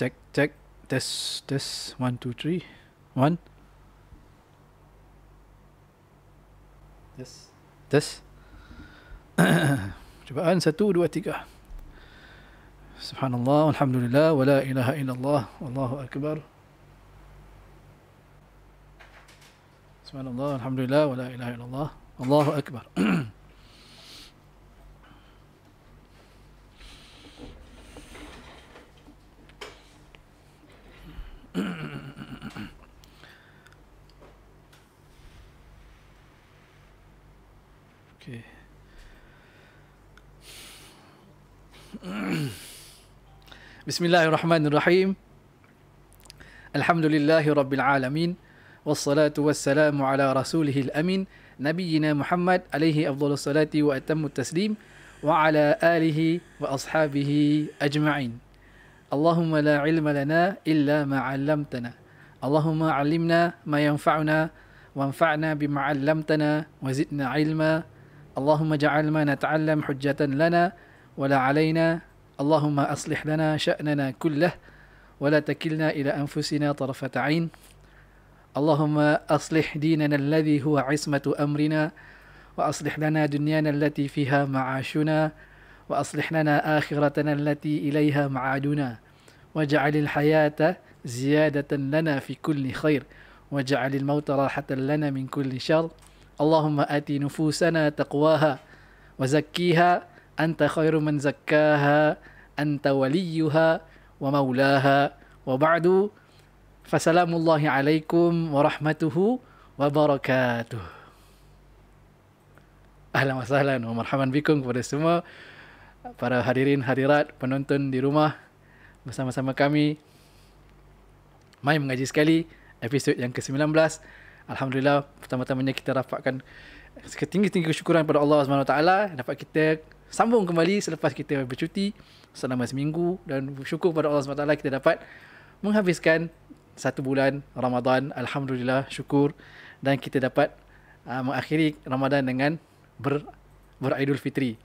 check check test test one two three one yes test cubaan satu dua tiga Subhanallah, Alhamdulillah, wa la ilaha illallah, Allahu Akbar. Subhanallah, Alhamdulillah, wa la ilaha illallah, Allahu Akbar. اوكي بسم الله الرحمن الرحيم الحمد لله رب العالمين والصلاة والسلام على رسوله الأمين نبينا محمد عليه أفضل الصلاة وأتم التسليم وعلى آله وأصحابه أجمعين اللهم لا علم لنا إلا ما علمتنا اللهم علمنا ما ينفعنا وانفعنا بما علمتنا وزدنا علما اللهم اجعل ما نتعلم حجة لنا ولا علينا اللهم أصلح لنا شأننا كله ولا تكلنا إلى أنفسنا طرفة عين اللهم أصلح ديننا الذي هو عصمة أمرنا وأصلح لنا دنيانا التي فيها معاشنا وأصلح لنا آخرتنا التي إليها معادنا واجعل الحياة زيادة لنا في كل خير واجعل الموت راحة لنا من كل شر Allahumma ati nufusana taqwaha wa zakkiha anta khairu man zakkaha anta waliyuha wa maulaha wa ba'du fasalamullahi alaikum wa rahmatuhu wa barakatuh Ahlan wa sahlan wa marhaban bikum kepada semua para hadirin hadirat penonton di rumah bersama-sama kami Mai mengaji sekali episod yang ke-19 Alhamdulillah pertama-tamanya kita dapatkan ketinggi-tinggi kesyukuran kepada Allah Subhanahu Taala. dapat kita sambung kembali selepas kita bercuti selama seminggu dan bersyukur kepada Allah Subhanahu Taala kita dapat menghabiskan satu bulan Ramadan Alhamdulillah syukur dan kita dapat uh, mengakhiri Ramadan dengan ber, beraidul fitri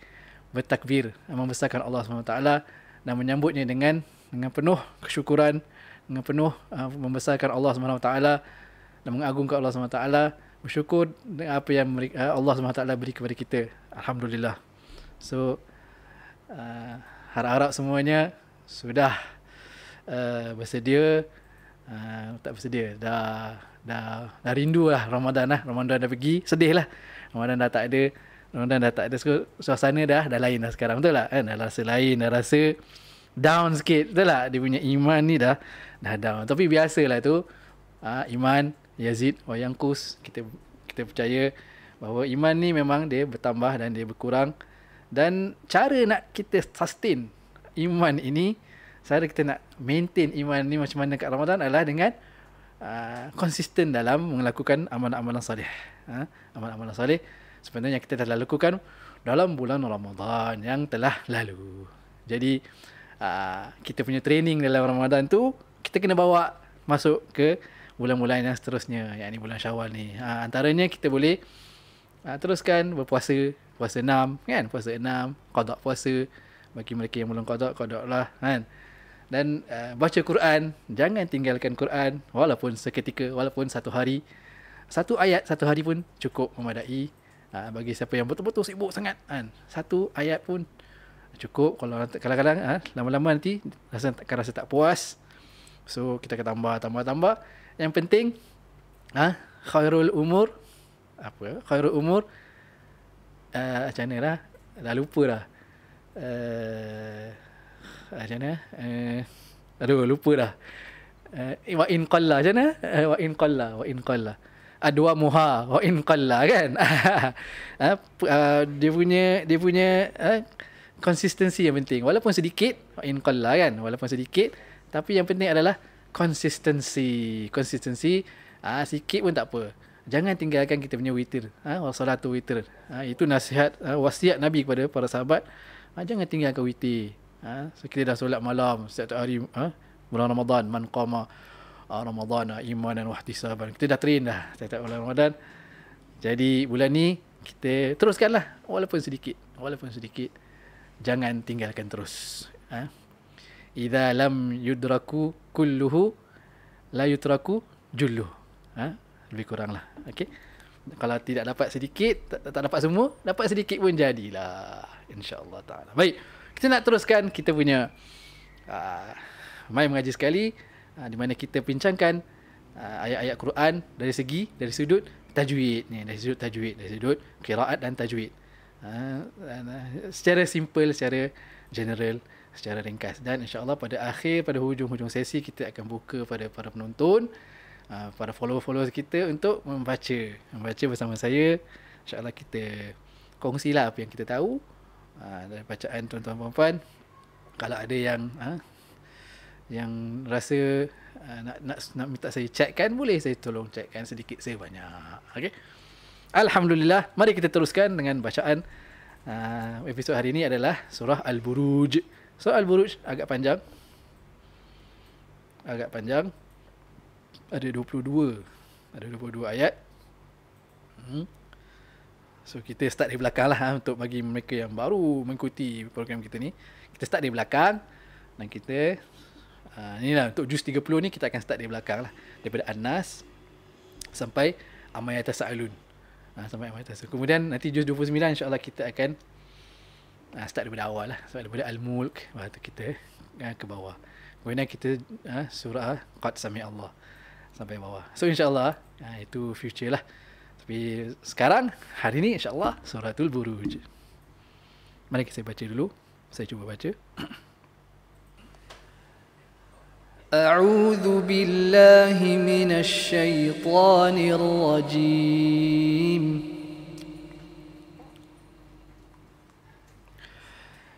bertakbir membesarkan Allah Subhanahu Taala dan menyambutnya dengan dengan penuh kesyukuran dengan penuh uh, membesarkan Allah Taala dan mengagungkan Allah SWT bersyukur dengan apa yang eh, Allah SWT beri kepada kita Alhamdulillah so uh, harap-harap semuanya sudah uh, bersedia uh, tak bersedia dah dah dah rindu lah Ramadan lah Ramadan dah pergi sedih lah Ramadan dah tak ada Ramadan dah tak ada suasana dah dah lain dah sekarang betul tak kan? dah rasa lain dah rasa down sikit betul tak dia punya iman ni dah dah down tapi biasalah tu uh, iman Yazid, wayang kus, kita kita percaya bahawa iman ni memang dia bertambah dan dia berkurang. Dan cara nak kita sustain iman ini, cara kita nak maintain iman ni macam mana kat Ramadan adalah dengan uh, konsisten dalam melakukan amalan-amalan salih. Ha? Amalan-amalan salih sebenarnya kita telah lakukan dalam bulan Ramadan yang telah lalu. Jadi uh, kita punya training dalam Ramadan tu kita kena bawa masuk ke bulan-bulan yang seterusnya yang ni bulan syawal ni ha, antaranya kita boleh ha, teruskan berpuasa puasa enam kan puasa enam kodok puasa bagi mereka yang belum kodok kodok lah kan dan uh, baca Quran jangan tinggalkan Quran walaupun seketika walaupun satu hari satu ayat satu hari pun cukup memadai uh, bagi siapa yang betul-betul sibuk sangat kan satu ayat pun cukup kalau kadang-kadang uh, lama-lama nanti rasa takkan rasa tak puas so kita akan tambah tambah tambah yang penting ha, khairul umur apa khairul umur uh, macam ni lah dah lupa lah uh, macam mana uh, aduh lupa lah uh, wa in qalla macam wa in qalla wa in qalla adwa muha wa in qalla kan ha, uh, dia punya dia punya uh, konsistensi yang penting walaupun sedikit wa in qalla kan walaupun sedikit tapi yang penting adalah Konsistensi, konsistensi, ah ha, sikit pun tak apa jangan tinggalkan kita punya witir ah ha, solatul witir ha, ah, itu nasihat ha, wasiat nabi kepada para sahabat ha, jangan tinggalkan witir ha, so kita dah solat malam setiap hari ha, bulan Ramadan man qama Ramadan iman dan wahtisaban kita dah train dah setiap bulan Ramadan jadi bulan ni kita teruskanlah walaupun sedikit walaupun sedikit jangan tinggalkan terus ha? idza lam yudraku kulluhu la yudraku jullu ha lebih kuranglah Okay, kalau tidak dapat sedikit tak, tak dapat semua dapat sedikit pun jadilah insyaallah taala baik kita nak teruskan kita punya uh, mai mengaji sekali uh, di mana kita pincangkan uh, ayat-ayat Quran dari segi dari sudut tajwid ni dari sudut tajwid dari sudut qiraat dan tajwid uh, uh, secara simple secara general secara ringkas dan insyaallah pada akhir pada hujung-hujung sesi kita akan buka pada para penonton uh, para follower follower kita untuk membaca membaca bersama saya insyaallah kita kongsilah apa yang kita tahu uh, dari bacaan tuan-tuan puan-puan kalau ada yang uh, yang rasa nak nak nak minta saya check kan boleh saya tolong check kan sedikit sebanyak okey alhamdulillah mari kita teruskan dengan bacaan episod hari ini adalah surah al-buruj Soal buruj agak panjang. Agak panjang. Ada 22. Ada 22 ayat. Hmm. So kita start dari belakang lah ha, untuk bagi mereka yang baru mengikuti program kita ni. Kita start dari belakang dan kita uh, ni lah untuk juz 30 ni kita akan start dari belakang lah. Daripada Anas sampai Amayata Sa'alun. Ha, sampai Amayata Sa'alun. Kemudian nanti juz 29 insyaAllah kita akan ha, start daripada awal lah sebab daripada al-mulk waktu kita ha, ke bawah kemudian kita ha, surah qad sami Allah sampai bawah so insyaallah ha, itu future lah tapi sekarang hari ni insyaallah suratul buruj mari kita baca dulu saya cuba baca أعوذ بالله من الشيطان الرجيم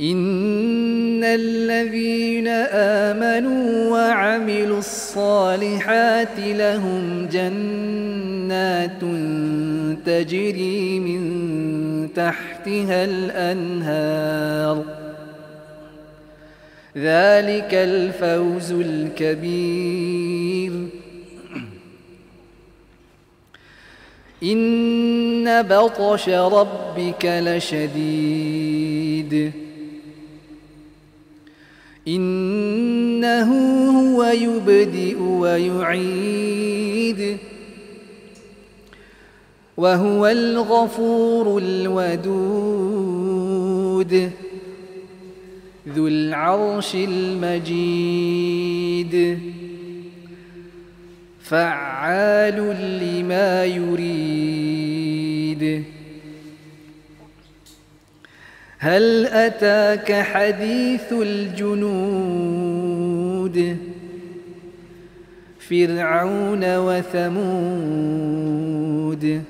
ان الذين امنوا وعملوا الصالحات لهم جنات تجري من تحتها الانهار ذلك الفوز الكبير ان بطش ربك لشديد إنه هو يبدئ ويعيد وهو الغفور الودود ذو العرش المجيد فعال لما يريد هل أتاك حديث الجنود فرعون وثمود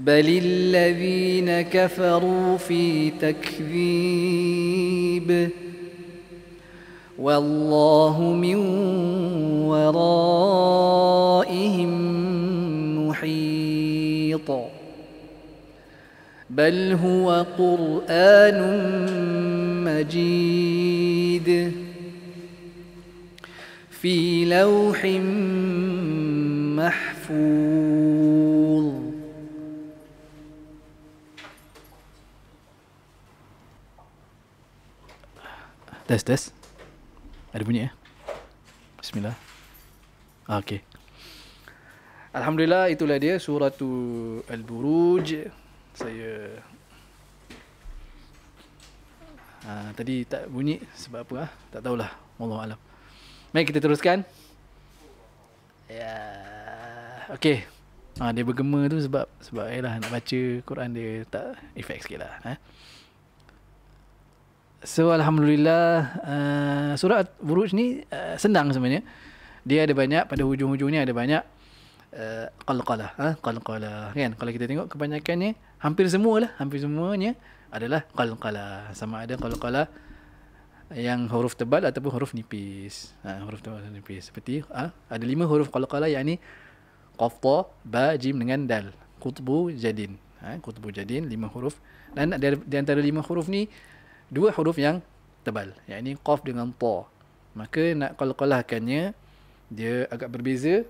بل الذين كفروا في تكذيب والله من ورائهم محيط بل هو قران مجيد في لوح محفوظ tes tes ada bunyi ya bismillah ah, okey alhamdulillah itulah dia suratu al-buruj saya uh, tadi tak bunyi sebab apa lah. tak tahulah Allah alam mari kita teruskan ya yeah. okey Ha, dia bergema tu sebab sebab eh lah, nak baca Quran dia tak efek sikit lah. Eh? So Alhamdulillah uh, surat Buruj ni uh, senang sebenarnya. Dia ada banyak pada hujung-hujung ni ada banyak. Eh, qalqalah ha qalqalah kan kalau kita tengok kebanyakannya hampir semualah hampir semuanya adalah qalqalah sama ada qalqalah yang huruf tebal ataupun huruf nipis ha, huruf tebal dan nipis seperti ha, ada lima huruf qalqalah yakni qaf ta ba jim dengan dal qutbu jadin ha, qutbu jadin lima huruf dan di antara lima huruf ni dua huruf yang tebal yakni qaf dengan ta maka nak qalqalahkannya dia agak berbeza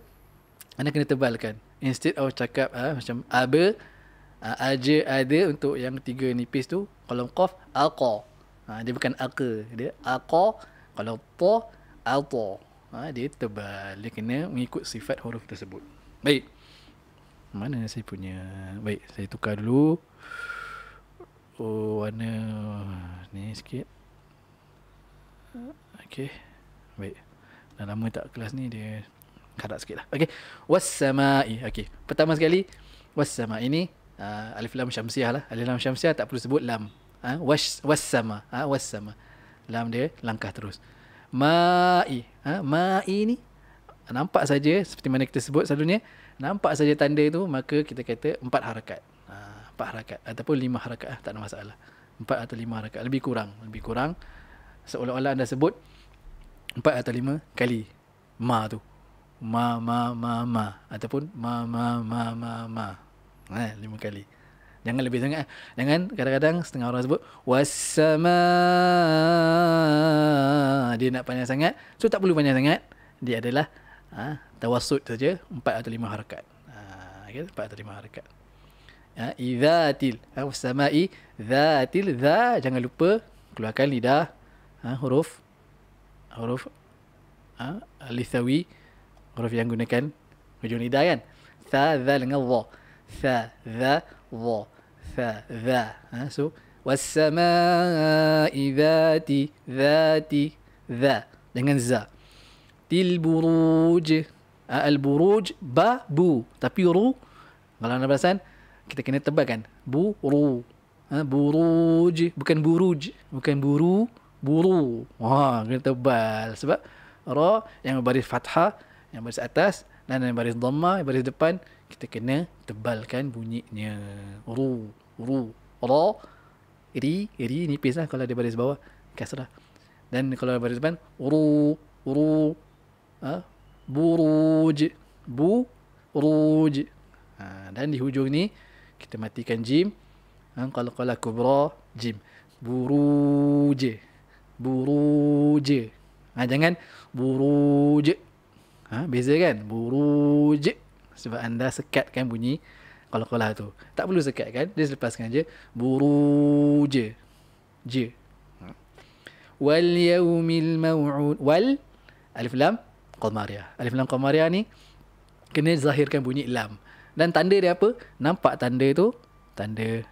anda kena tebalkan instead awak cakap uh, macam aba uh, ah, aja ada untuk yang tiga nipis tu kalau qaf alqa ah, ha, dia bukan aka dia aqa kalau ta alta ha, dia tebal dia kena mengikut sifat huruf tersebut baik mana saya punya baik saya tukar dulu oh warna ni sikit okey baik dah lama tak kelas ni dia karat sikit lah. Okay. Wassamai. Okay. Pertama sekali, wassamai ini uh, alif lam syamsiah lah. Alif lam syamsiah tak perlu sebut lam. Ha? Was, wassama. Ha? Wassama. Lam dia langkah terus. Ma'i. Ha? Ma'i ni nampak saja seperti mana kita sebut selalunya. Nampak saja tanda tu maka kita kata empat harakat. Ha, empat harakat ataupun lima harakat lah, tak ada masalah. Empat atau lima harakat lebih kurang. Lebih kurang seolah-olah anda sebut empat atau lima kali ma tu ma ma ma ma ataupun ma ma ma ma ma. Ha, lima kali. Jangan lebih sangat. Eh. Jangan kadang-kadang setengah orang sebut wasama. Dia nak panjang sangat. So tak perlu panjang sangat. Dia adalah ha, tawasud saja empat atau lima harakat. Ha, okay, empat atau lima harakat. Ha, idhatil. Ha, wasama'i. Dhatil. Dha. Jangan lupa keluarkan lidah. Ha, huruf. Huruf. Ha, lithawi huruf yang gunakan hujung lidah kan tha dha dengan dha tha dha dha tha dha ha, so wassamai dhati dhati dha dengan za til buruj ha, al buruj ba bu tapi ru kalau anda perasan kita kena tebakan bu ru ha, buruj bukan buruj bukan buru buru wah ha, kena tebal sebab ra yang berbaris fathah yang baris atas dan yang baris dhamma yang baris depan kita kena tebalkan bunyinya ru ru ra ri ri nipis lah kalau ada baris bawah kasrah dan kalau ada baris depan ru ru ha? buruj bu ruj ha, dan di hujung ni kita matikan jim ha, kalau kalau kubra jim buruj buruj ha, jangan buruj Ha, beza kan? Buruj. Sebab anda sekatkan bunyi kolah-kolah tu. Tak perlu sekat kan? Dia selepaskan je. Buruj. Je. Wal yaumil maw'ud. Wal. Alif lam. Qomaria. Alif lam Qomaria ni. Kena zahirkan bunyi lam. Dan tanda dia apa? Nampak tanda tu. Tanda.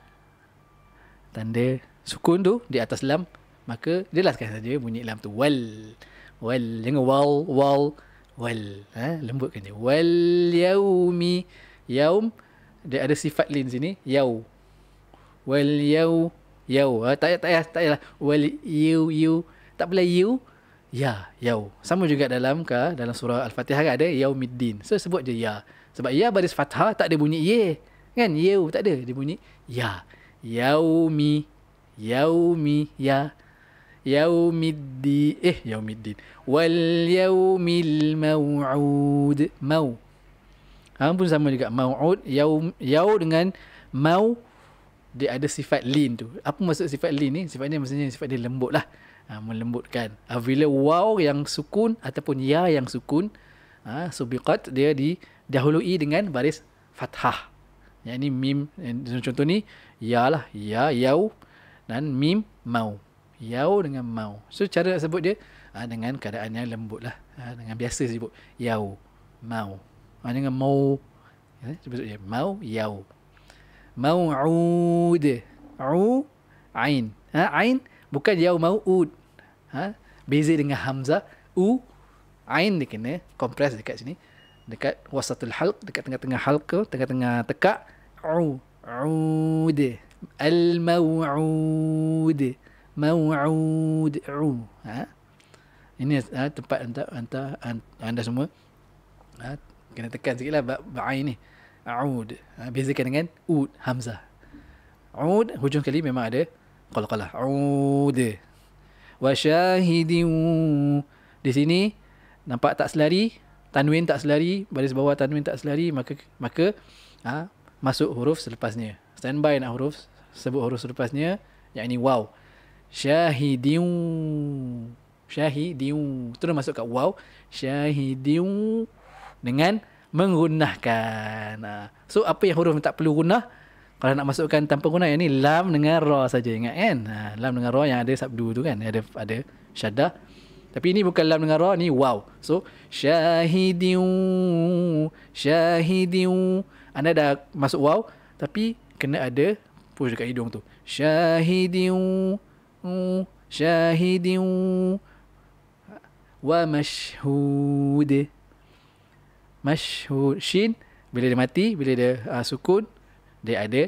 Tanda. Sukun tu. Di atas lam. Maka jelaskan saja bunyi lam tu. Wal. Wal. Jangan wal. Wal. Wal wal ha? lembutkan dia wal yaumi yaum dia ada sifat lin sini yau wal yau yau ha? tak tak tak, tak, tak lah. wal yu yu tak boleh yu ya yau sama juga dalam ka dalam surah al-fatihah kan ada yaumiddin so sebut je ya sebab ya baris fathah tak ada bunyi ye kan yau tak ada dia bunyi ya yaumi yaumi ya, yau, mi, ya yaumiddi eh yaumiddin wal yaumil mau'ud mau ha pun sama juga mau'ud yaum yau dengan mau dia ada sifat lin tu apa maksud sifat lin ni sifat ni maksudnya sifat dia lembut lah ha, melembutkan ha, bila waw yang sukun ataupun ya yang sukun ha, subiqat dia dahului dengan baris fathah yang ni mim eh, contoh ni ya lah ya yau dan mim mau Yau dengan mau. So cara nak sebut dia ha, dengan keadaan yang lembut lah. Ha, dengan biasa sebut. Yau. Mau. Ha, dengan mau. Ha, sebut dia. Mau. Yau. Mau. Ud. U. Ain. Ha, ain. Bukan yau mau. Ud. Ha, beza dengan Hamzah. U. Ain dia kena kompres dekat sini. Dekat wasatul halq. Dekat tengah-tengah ke Tengah-tengah tekak. U. Ud. Al-maw'ud. Al-maw'ud mau'ud'u ha? ini ha, tempat anda, anda, anda semua ha, kena tekan sikit lah ba'ai ni a'ud ha, bezakan dengan ud hamzah a'ud hujung kali memang ada qalqalah a'ud wa syahidin di sini nampak tak selari tanwin tak selari baris bawah tanwin tak selari maka maka ha, masuk huruf selepasnya standby nak huruf sebut huruf selepasnya yang ini wow syahidiun syahidiun tu dah masuk kat wow syahidiun dengan menggunakan ha. so apa yang huruf yang tak perlu guna kalau nak masukkan tanpa guna yang ni lam dengan ra saja ingat kan ha, lam dengan ra yang ada sabdu tu kan ada ada syadda tapi ini bukan lam dengan ra ni wow so syahidiun syahidiun anda dah masuk wow tapi kena ada push dekat hidung tu syahidiun شاهد ومشهود مشهود شين bila dia mati bila dia uh, sukun dia ada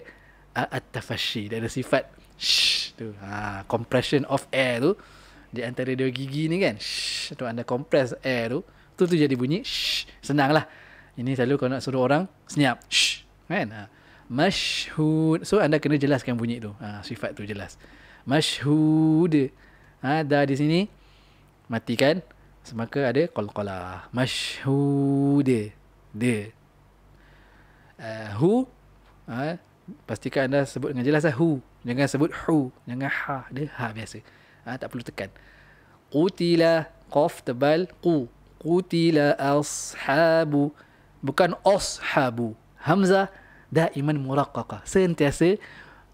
uh, at-tafashi dia ada sifat shh tu ha compression of air tu di antara dua gigi ni kan shh tu anda compress air tu tu tu jadi bunyi shh senanglah ini selalu kalau nak suruh orang senyap shh kan mashhud so anda kena jelaskan bunyi tu uh, sifat tu jelas Mashhud. Ha, da di sini. Matikan. Maka ada qalqalah. Mashhud. De. Uh, hu. Ha, pastikan anda sebut dengan jelas lah. Hu. Jangan sebut hu. Jangan ha. de ha biasa. Ha, tak perlu tekan. Qutila. Qaf tebal. Qu. Qutila ashabu. Bukan ashabu. Hamzah. Daiman muraqaqah. Sentiasa.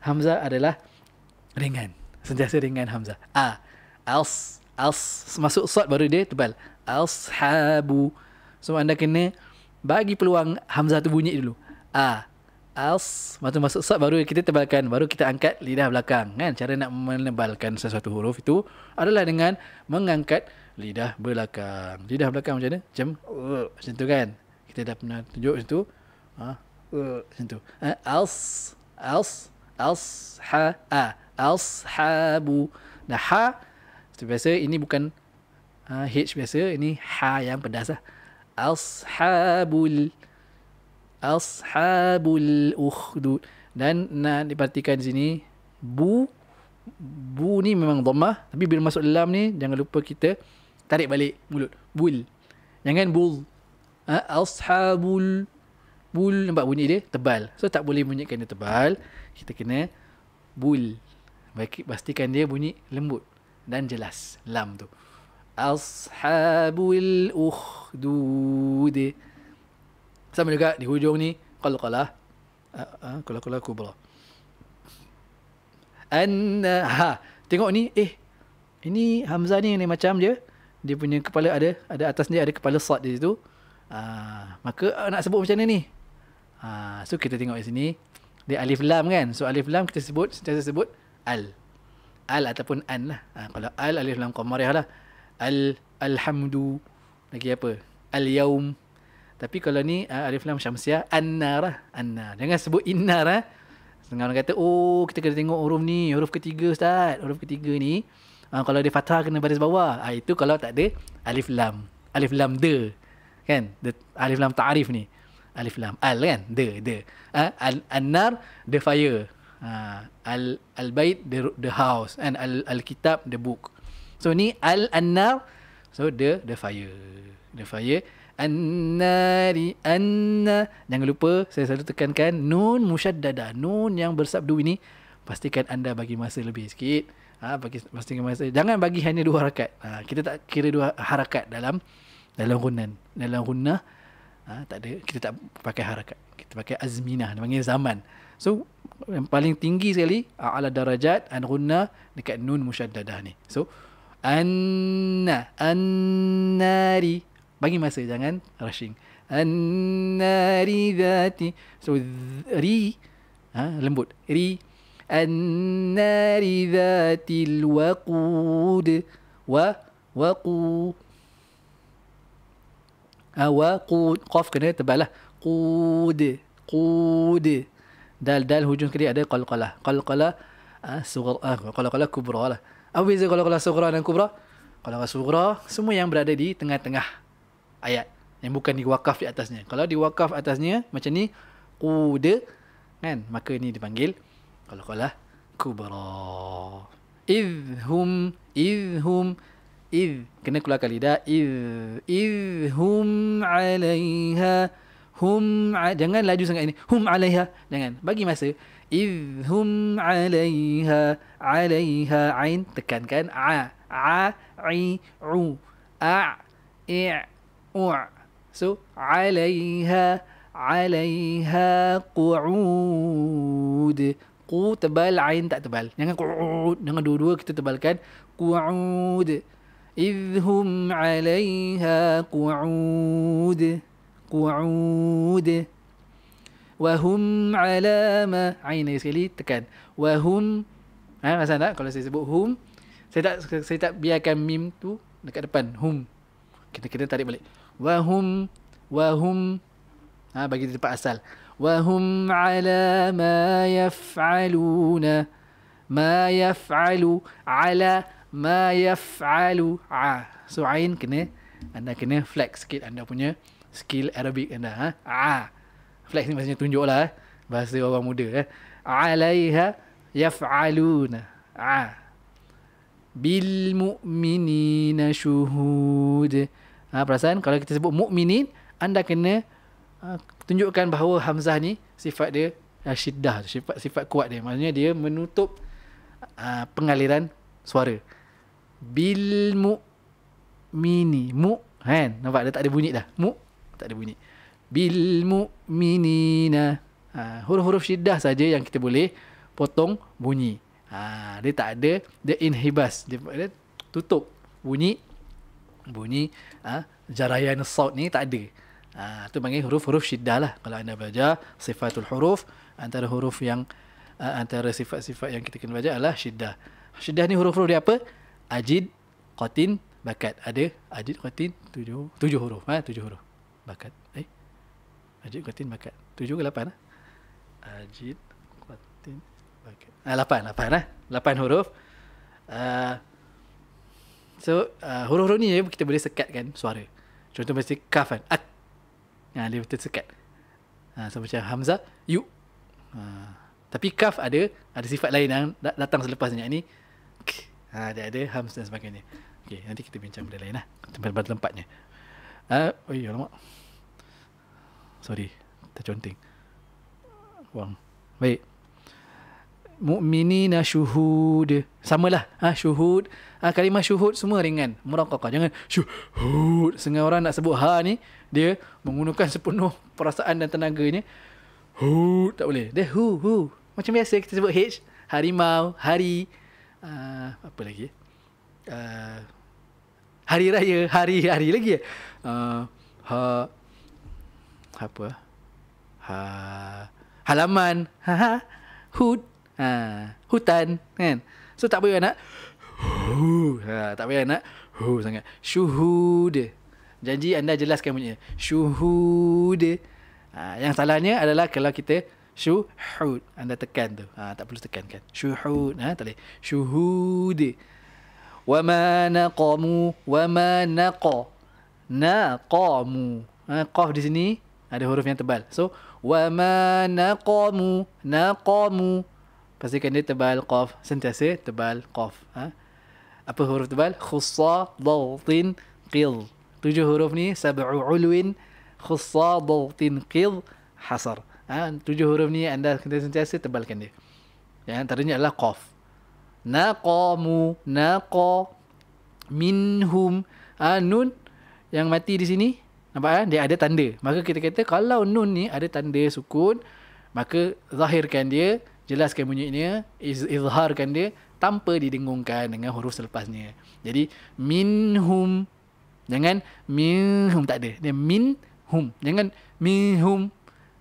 Hamzah adalah ringan sentiasa ringan Hamzah. A. Ah, als. Als. Masuk sod baru dia tebal. habu So anda kena bagi peluang Hamzah tu bunyi dulu. A. Als. Masa masuk sod baru kita tebalkan. Baru kita angkat lidah belakang. Kan? Cara nak menebalkan sesuatu huruf itu adalah dengan mengangkat lidah belakang. Lidah belakang macam mana? Macam, uh, macam tu kan? Kita dah pernah tunjuk macam tu. Ha? Uh, macam tu. Uh, ah, als. Als. Als. Ha. A ashabu nah ha seperti biasa ini bukan uh, h biasa ini ha yang pedas lah ashabul ashabul ukhdud dan nak diperhatikan di sini bu bu ni memang dhammah tapi bila masuk dalam ni jangan lupa kita tarik balik mulut bul jangan bul ha, ashabul bul nampak bunyi dia tebal so tak boleh bunyikan dia tebal kita kena bul Baiki, pastikan dia bunyi lembut dan jelas lam tu. Ashabul ukhdud. Sama juga di hujung ni qalqalah. Ah, ah, qalqalah kubra. Anna ha. Tengok ni eh ini Hamzah ni ni macam dia dia punya kepala ada ada atas dia ada kepala sad di situ. Aa, ah, maka nak sebut macam mana ni? Ha, so kita tengok di sini dia alif lam kan. So alif lam kita sebut sentiasa sebut al al ataupun an lah ha, kalau al alif lam qamariyah lah al alhamdu lagi apa al yaum tapi kalau ni uh, alif lam syamsiah annarah anna jangan sebut innara lah. Setengah orang kata, oh kita kena tengok huruf ni, huruf ketiga Ustaz. Huruf ketiga ni, uh, kalau dia fathah kena baris bawah. Uh, itu kalau tak ada alif lam. Alif lam de. Kan? De, alif lam ta'rif ni. Alif lam. Al kan? De, de. Uh, an-nar, de fire. Ha, al al bait the the house and al al kitab the book so ni al annar so the the fire the fire annari anna jangan lupa saya selalu tekankan nun musyaddada nun yang bersabdu ini pastikan anda bagi masa lebih sikit ha, bagi pastikan masa jangan bagi hanya dua harakat ha, kita tak kira dua harakat dalam dalam gunan dalam gunnah ha, tak ada kita tak pakai harakat kita pakai azminah dia zaman So yang paling tinggi sekali a'la darajat an ghunna dekat nun musyaddadah ni. So anna annari bagi masa jangan rushing. Annari dhati. So ri ha, lembut. Ri annari dhatil waqud wa waqu awaqud ha, qaf kena tebal lah qud qud dal dal hujung kiri ada qalqalah qalqalah ah sugar ah qalqalah kubra lah apa beza qalqalah sugra dan kubra qalqalah sugra semua yang berada di tengah-tengah ayat yang bukan diwakaf di atasnya kalau diwakaf atasnya macam ni qude kan maka ini dipanggil qalqalah kubra idhum idhum id kena keluarkan lidah id idhum alaiha hum jangan laju sangat ini hum alaiha jangan bagi masa idh hum alaiha alaiha ain tekankan a a i u a i u so alaiha alaiha qu'ud qu tebal ain tak tebal jangan qu'ud dengan dua-dua kita tebalkan qu'ud idh hum alaiha qu'ud قعود وهم على ما عين sekali tekan وهم ha rasa tak kalau saya sebut hum saya tak saya tak biarkan mim tu dekat depan hum kita kita tarik balik وهم وهم ha bagi di tempat asal وهم على ma يفعلون ما يفعل على ما يفعل ah. so ain, kena anda kena flex sikit anda punya skill Arabic anda. Ha? Ah. Flex ni maksudnya tunjuklah eh. Bahasa orang muda eh. Alaiha yaf'aluna. Ah. Bil mu'minina syuhud. Ha, perasan kalau kita sebut mu'minin, anda kena ha, tunjukkan bahawa Hamzah ni sifat dia ha, syiddah, sifat, sifat kuat dia. Maksudnya dia menutup ha, pengaliran suara. Bil mu'mini. Mu' kan? Nampak dia tak ada bunyi dah. Mu' tak ada bunyi bil mu'minina ha, huruf-huruf syiddah saja yang kita boleh potong bunyi ha, dia tak ada dia inhibas dia, dia tutup bunyi bunyi ha, jarayan saut ni tak ada ha, tu panggil huruf-huruf syiddah lah kalau anda belajar sifatul huruf antara huruf yang uh, antara sifat-sifat yang kita kena belajar adalah syiddah syiddah ni huruf-huruf dia apa ajid qatin bakat ada ajid qatin tujuh tujuh huruf ha, tujuh huruf bakat eh Ajit Kuatin bakat tujuh ke lapan, lah Ajit Kuatin bakat ah, lapan lapan lah lapan huruf uh, so uh, huruf-huruf ni eh, kita boleh sekat kan suara contoh mesti kaf kan ak ha, ah, dia betul sekat ha, so macam Hamzah yuk ha, tapi kaf ada ada sifat lain yang datang selepas ni Ada dia ada Hamzah dan sebagainya Okay, nanti kita bincang benda lain lah. Tempat-tempatnya. Eh, oi, oh, alamak. Sorry, terconting. Wang. Baik. Mu'minina syuhud. Samalah. Ha, syuhud. Ha, kalimah syuhud semua ringan. Merangkakah. Jangan syuhud. Sengah orang nak sebut ha ni, dia menggunakan sepenuh perasaan dan tenaganya. Hud. Tak boleh. Dia hu, hu. Macam biasa kita sebut H. Harimau. Hari. Uh, apa lagi? Uh, hari raya hari hari lagi uh, ha apa ha halaman ha, ha hut ha hutan kan so tak payah nak hu ha tak payah nak hu sangat syuhud janji anda jelaskan bunyinya syuhud ha, yang salahnya adalah kalau kita syuhud anda tekan tu ha, tak perlu tekan kan syuhud ha tak boleh syuhud وما نقموا وما نق نقموا قاف دي سني ada huruf yang tebal so wa ma naqamu naqamu pastikan dia tebal qaf sentiasa tebal qaf ha? apa huruf tebal khussa dawtin qil tujuh huruf ni sab'u ulwin khussa dawtin qil hasar ha? tujuh huruf ni anda kena sentiasa tebalkan dia yang antaranya adalah qaf naqamu naqa minhum anun ah, yang mati di sini nampak kan dia ada tanda maka kita kata kalau nun ni ada tanda sukun maka zahirkan dia jelaskan bunyinya izharkan dia tanpa didengungkan dengan huruf selepasnya jadi minhum jangan minhum tak ada dia minhum jangan minhum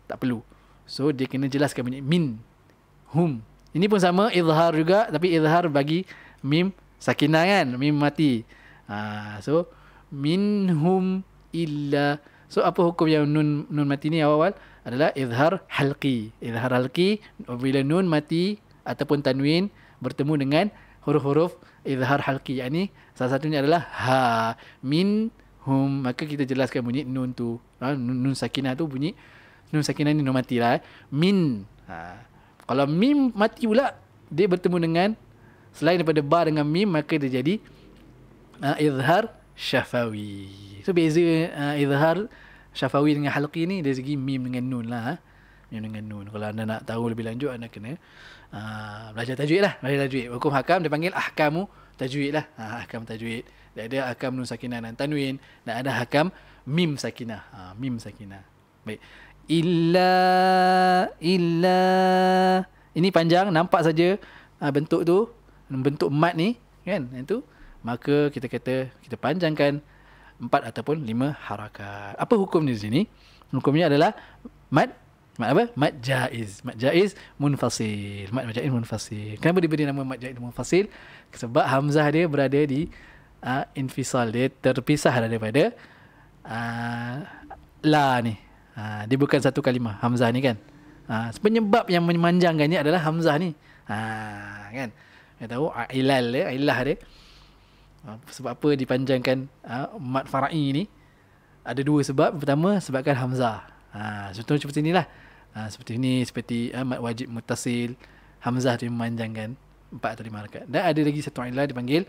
tak perlu so dia kena jelaskan bunyi minhum. Ini pun sama izhar juga tapi izhar bagi mim sakinah kan mim mati. Ha, so minhum illa so apa hukum yang nun nun mati ni awal-awal adalah izhar halqi. Izhar halqi Apabila nun mati ataupun tanwin bertemu dengan huruf-huruf izhar halqi. Yang ni salah satunya adalah ha min hum maka kita jelaskan bunyi nun tu. Ha, nun, nun sakinah tu bunyi nun sakinah ni nun mati lah. Eh. Min ha. Kalau mim mati pula dia bertemu dengan selain daripada ba dengan mim maka dia jadi uh, izhar syafawi. So beza uh, izhar syafawi dengan halqi ni dari segi mim dengan nun lah. Ha? Mim dengan nun. Kalau anda nak tahu lebih lanjut anda kena uh, belajar tajwid lah. Belajar tajwid. Hukum hakam dia panggil ahkamu tajwid lah. Ha, ahkam tajwid. Dia ada ahkam nun sakinah dan tanwin. Dan ada ahkam mim sakinah. Ha, mim sakinah. Baik illa illa ini panjang nampak saja uh, bentuk tu bentuk mat ni kan yang tu maka kita kata kita panjangkan empat ataupun lima harakat apa hukum di sini hukumnya adalah mat mat apa mat jaiz mat jaiz munfasil mat jaiz munfasil kenapa diberi nama mat jaiz munfasil sebab hamzah dia berada di uh, infisal dia terpisah daripada uh, la ni Ha, dia bukan satu kalimah Hamzah ni kan. Ha, penyebab yang memanjangkannya adalah Hamzah ni. Ha, kan. Dia tahu ilal dia, ilah dia. Ha, sebab apa dipanjangkan ha, mat fara'i ni? Ada dua sebab. Pertama sebabkan Hamzah. Ha, contohnya seperti inilah. Ha, seperti ini seperti ha, mat wajib mutasil. Hamzah tu memanjangkan empat atau lima rakat. Dan ada lagi satu ilah dipanggil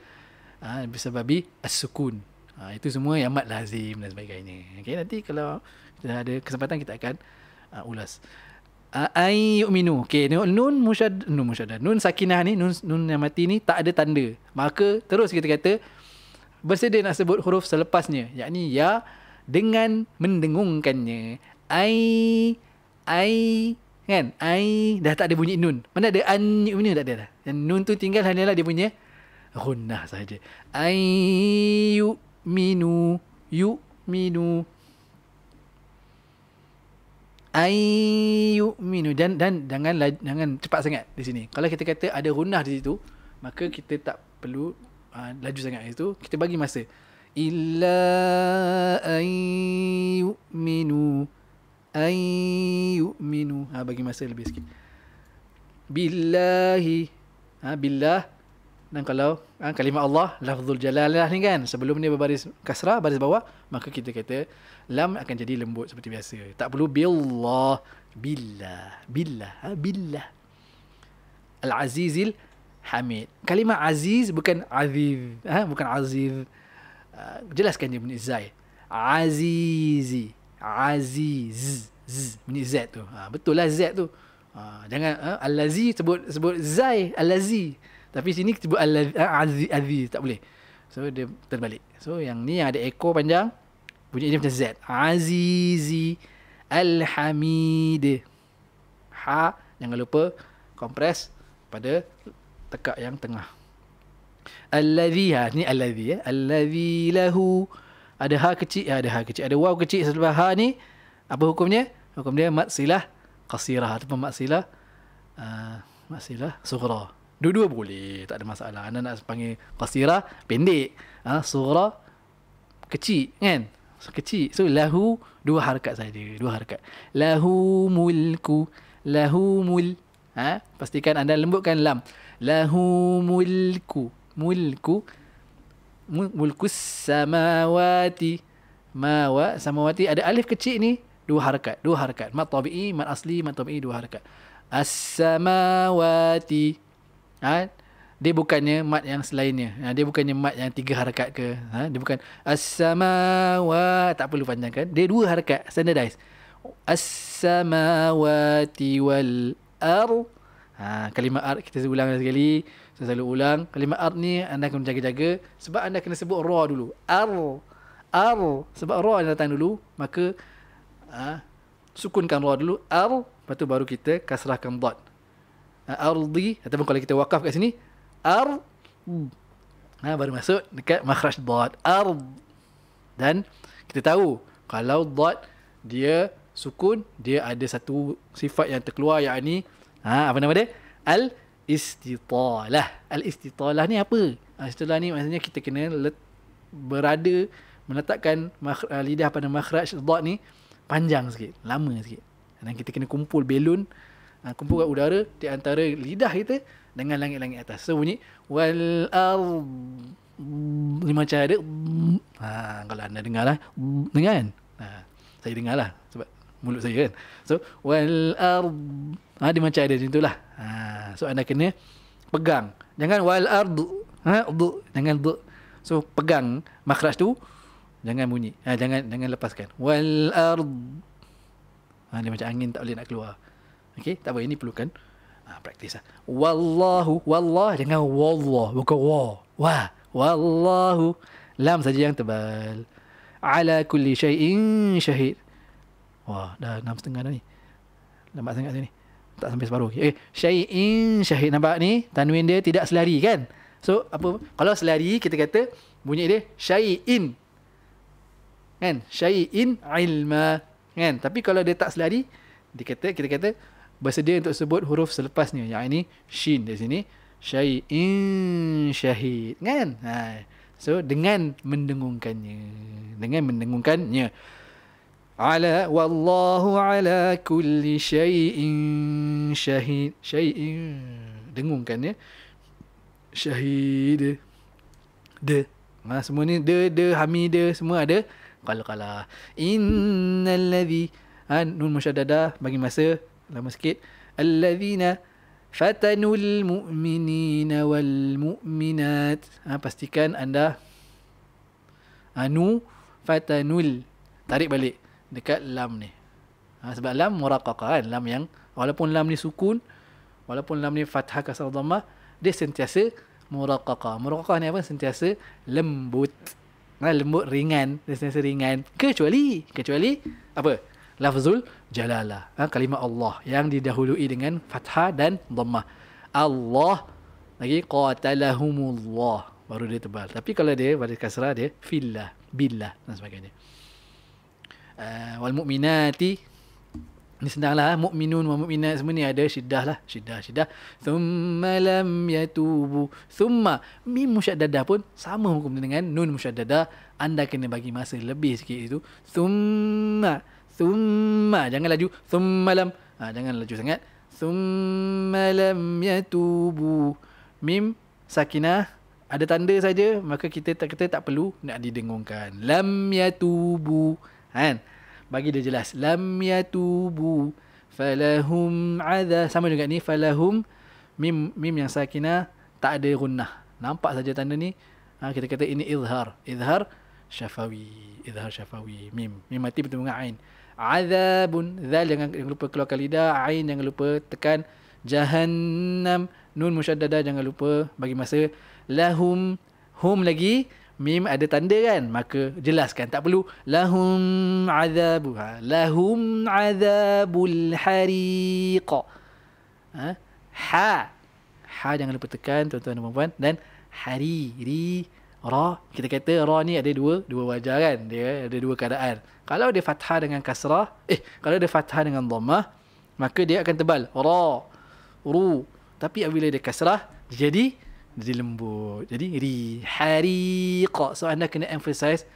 ha, sebab as-sukun. Ha, itu semua yang amat lazim dan sebagainya. Okay, nanti kalau kita ada kesempatan kita akan uh, ulas. Uh, ai yu'minu. Okay, tengok nun musyad, nun musyad, nun sakinah ni, nun, nun yang mati ni tak ada tanda. Maka terus kita kata bersedia nak sebut huruf selepasnya. Yakni ya dengan mendengungkannya. Ai, ai, kan? Ai, dah tak ada bunyi nun. Mana ada an yu'minu tak ada dah. Dan nun tu tinggal hanyalah dia punya runnah saja. Ai minu yuk minu ayu minu dan dan jangan jangan cepat sangat di sini kalau kita kata ada runah di situ maka kita tak perlu uh, laju sangat itu kita bagi masa illa ayu minu ayu minu ha, bagi masa lebih sikit billahi ha, billah dan kalau ha, kalimah Allah lafzul jalalah ni kan sebelum ni berbaris kasrah baris bawah maka kita kata lam akan jadi lembut seperti biasa. Tak perlu billah billah billah ha, billah. Al-Azizil Hamid. Kalimah Aziz bukan Aziz. Ha? Bukan Aziz. Uh, jelaskan dia bunyi Zai. Azizi. Aziz. Z. Bunyi Z tu. Ha, betul lah Z tu. Ha, jangan ha? al sebut, sebut Zai. Al-Lazi. Tapi sini kita buat al-azi, tak boleh. So dia terbalik. So yang ni yang ada echo panjang, bunyi dia macam Z. Azizi al-hamid. Ha, jangan lupa kompres pada tekak yang tengah. Al-ladhi, ha, ni al-ladhi. Eh? Al-ladhi lahu. Ada ha kecil, eh, ada ha kecil. Ada waw kecil selepas ha ni, apa hukumnya? Hukum dia mat silah qasirah ataupun mat silah uh, mat sughra. Dua-dua boleh, tak ada masalah. Anda nak panggil qasira pendek, ha, sughra kecil, kan? So, kecil. So lahu dua harakat saja, dua harakat. Lahu mulku, lahu mul. Ha? pastikan anda lembutkan lam. Lahu mulku, mulku. Mulku samawati. Mawa samawati ada alif kecil ni dua harakat, dua harakat. Mat tabi'i, mat asli, mat tabi'i dua harakat. As-samawati ha? dia bukannya mat yang selainnya ha? dia bukannya mat yang tiga harakat ke ha? dia bukan as-samawa tak perlu panjangkan dia dua harakat standardize as-samawati wal ar ha, kalimah ar kita ulang sekali saya selalu ulang kalimah ar ni anda kena jaga-jaga sebab anda kena sebut ra dulu ar ar sebab ra yang datang dulu maka ha, sukunkan ra dulu ar lepas tu baru kita kasrahkan dot ardi ataupun kalau kita wakaf kat sini ar ha, baru masuk dekat makhraj dad ard dan kita tahu kalau dad dia sukun dia ada satu sifat yang terkeluar yakni ha apa nama dia al istitalah al istitalah ni apa ha, istitalah ni maksudnya kita kena let, berada meletakkan ha, lidah pada makhraj dad ni panjang sikit lama sikit dan kita kena kumpul belun ha, kumpulan udara di antara lidah kita dengan langit-langit atas. So bunyi wal al lima cara ada. Ha, kalau anda dengarlah, lah. Dengar kan? Ha, saya dengarlah. Sebab mulut saya kan. So wal al ha, lima cara ada macam itulah. Ha, so anda kena pegang. Jangan wal ardu. Ha, du. Jangan du. So pegang makhraj tu. Jangan bunyi. Ha, jangan jangan lepaskan. Wal ardu. Ha, dia macam angin tak boleh nak keluar. Okey, tak apa ini perlukan ah ha, praktis lah. Wallahu wallah dengan wallah bukan wa. Wa wallahu lam saja yang tebal. Ala kulli syai'in syahid. Wah, dah enam setengah dah ni. Lambat sangat sini. Tak sampai separuh. Okay. Eh, syai'in syahid nampak ni tanwin dia tidak selari kan? So, apa kalau selari kita kata bunyi dia syai'in. Kan? Syai'in ilma. Kan? Tapi kalau dia tak selari, dia kata, kita kata bersedia untuk sebut huruf selepasnya yang ini shin di sini syai'in syahid kan ha. so dengan mendengungkannya dengan mendengungkannya ala wallahu ala kulli syai'in syahid syai'in dengungkan ya syahid de ha, semua ni de de hamida semua ada qalqalah innal ladhi ha, nun musyaddadah bagi masa lama sikit alladhina fatanul mu'minina wal mu'minat ha, pastikan anda anu fatanul tarik balik dekat lam ni ha, sebab lam muraqaqah kan lam yang walaupun lam ni sukun walaupun lam ni fathah kasar dhammah dia sentiasa muraqaqah muraqaqah ni apa sentiasa lembut ha, lembut ringan dia sentiasa ringan kecuali kecuali apa lafzul jalalah. Ha, kalimah Allah yang didahului dengan fathah dan dhammah. Allah lagi qatalahumullah baru dia tebal. Tapi kalau dia pada kasrah dia fillah, billah dan sebagainya. Uh, wal mu'minati ni senanglah ha. mukminun wa mu'minat semua ni ada syiddah lah, syiddah syiddah. Thumma lam yatubu. Thumma mim musyaddadah pun sama hukum dengan nun musyaddadah. Anda kena bagi masa lebih sikit itu. Thumma Thumma Jangan laju Thumma lam ha, Jangan laju sangat Thumma lam yatubu Mim Sakinah Ada tanda saja Maka kita tak, kita tak perlu Nak didengungkan Lam yatubu Kan Bagi dia jelas Lam yatubu Falahum adha Sama juga ni Falahum Mim mim yang sakinah Tak ada runnah Nampak saja tanda ni ha, Kita kata ini izhar Izhar Syafawi Izhar syafawi Mim Mim mati bertemu dengan Ain azabun zal jangan, jangan lupa keluarkan lidah ain jangan lupa tekan jahannam nun musyaddadah jangan lupa bagi masa lahum hum lagi mim ada tanda kan maka jelaskan tak perlu lahum azabu ha, lahum azabul hariq ha ha, ha jangan lupa tekan tuan-tuan dan puan-puan dan hari ra kita kata ra ni ada dua dua wajah kan dia ada dua keadaan kalau dia fathah dengan kasrah eh kalau dia fathah dengan dhammah maka dia akan tebal ra ru tapi apabila dia kasrah jadi jadi lembut jadi ri hariq so anda kena emphasize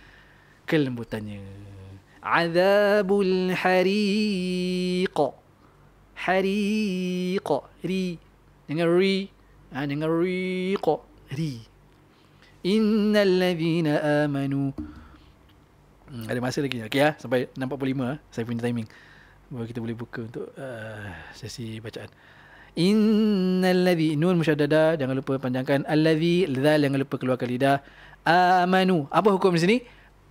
kelembutannya azabul hariq hariq ri dengan ri ha, dengan ri ri innal ladhina amanu hmm. ada masa lagi okey ya sampai 6.45 ah, saya punya timing baru kita boleh buka untuk uh, sesi bacaan innal ladhi nun musyadada jangan lupa panjangkan alladhi dzal jangan lupa keluarkan lidah amanu apa hukum di sini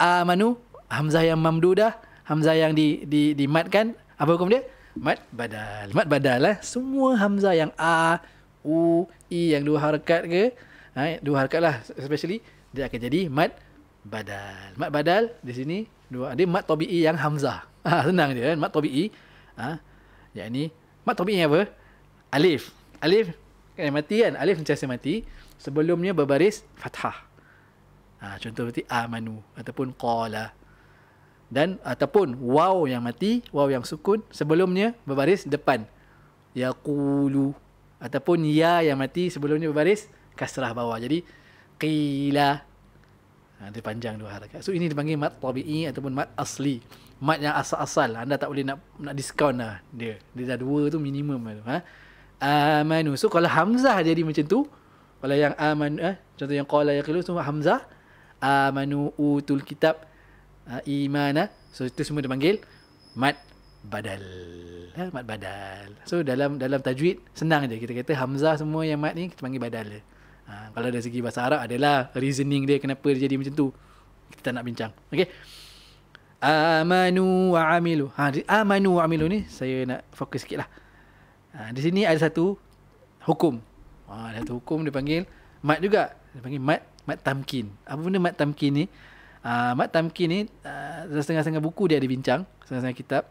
amanu hamzah yang mamdudah hamzah yang di di dimatkan apa hukum dia mat badal mat badal lah eh? semua hamzah yang a u i yang dua harakat ke Ha, dua harakat lah especially dia akan jadi mat badal mat badal di sini dua dia mad tabii yang hamzah ha, senang dia kan mad tabii ha yakni mad tabii apa alif alif kan mati kan alif sentiasa mati sebelumnya berbaris fathah ha, contoh berarti amanu ataupun qala dan ataupun waw yang mati waw yang sukun sebelumnya berbaris depan yaqulu ataupun ya yang mati sebelumnya berbaris kasrah bawah. Jadi qila ha, dia panjang dua harakat. So ini dipanggil mat tabi'i ataupun mat asli. Mat yang asal-asal. Anda tak boleh nak nak diskaun lah dia. Dia dah dua tu minimum lah tu. Ha? Amanu. So kalau hamzah jadi macam tu, kalau yang aman eh contoh yang qala yaqilu tu hamzah amanu utul kitab ha, imana. Ha. So itu semua dipanggil mat badal. Ha, eh, mat badal. So dalam dalam tajwid senang je kita kata hamzah semua yang mat ni kita panggil badal je. Ha, kalau dari segi bahasa Arab adalah reasoning dia kenapa dia jadi macam tu. Kita tak nak bincang. Okay, Amanu wa amilu. Ha, amanu wa amilu ni saya nak fokus sikit lah. Ha, di sini ada satu hukum. Ha, ada satu hukum dia panggil mat juga. Dia panggil mat, mat tamkin. Apa benda mat tamkin ni? Ha, mat tamkin ni uh, setengah-setengah buku dia ada bincang. Setengah-setengah kitab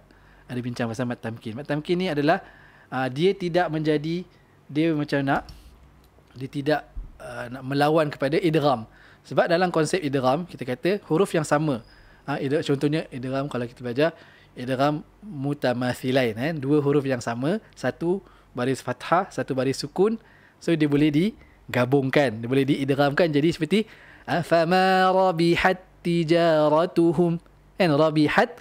ada bincang pasal mat tamkin. Mat tamkin ni adalah uh, dia tidak menjadi dia macam nak dia tidak Uh, nak melawan kepada idram. Sebab dalam konsep idram, kita kata huruf yang sama. Ha, idram, contohnya idram kalau kita belajar, idram mutamathilain. Eh? Dua huruf yang sama, satu baris fathah, satu baris sukun. So dia boleh digabungkan, dia boleh diidramkan jadi seperti Afama rabihat tijaratuhum. Kan rabihat,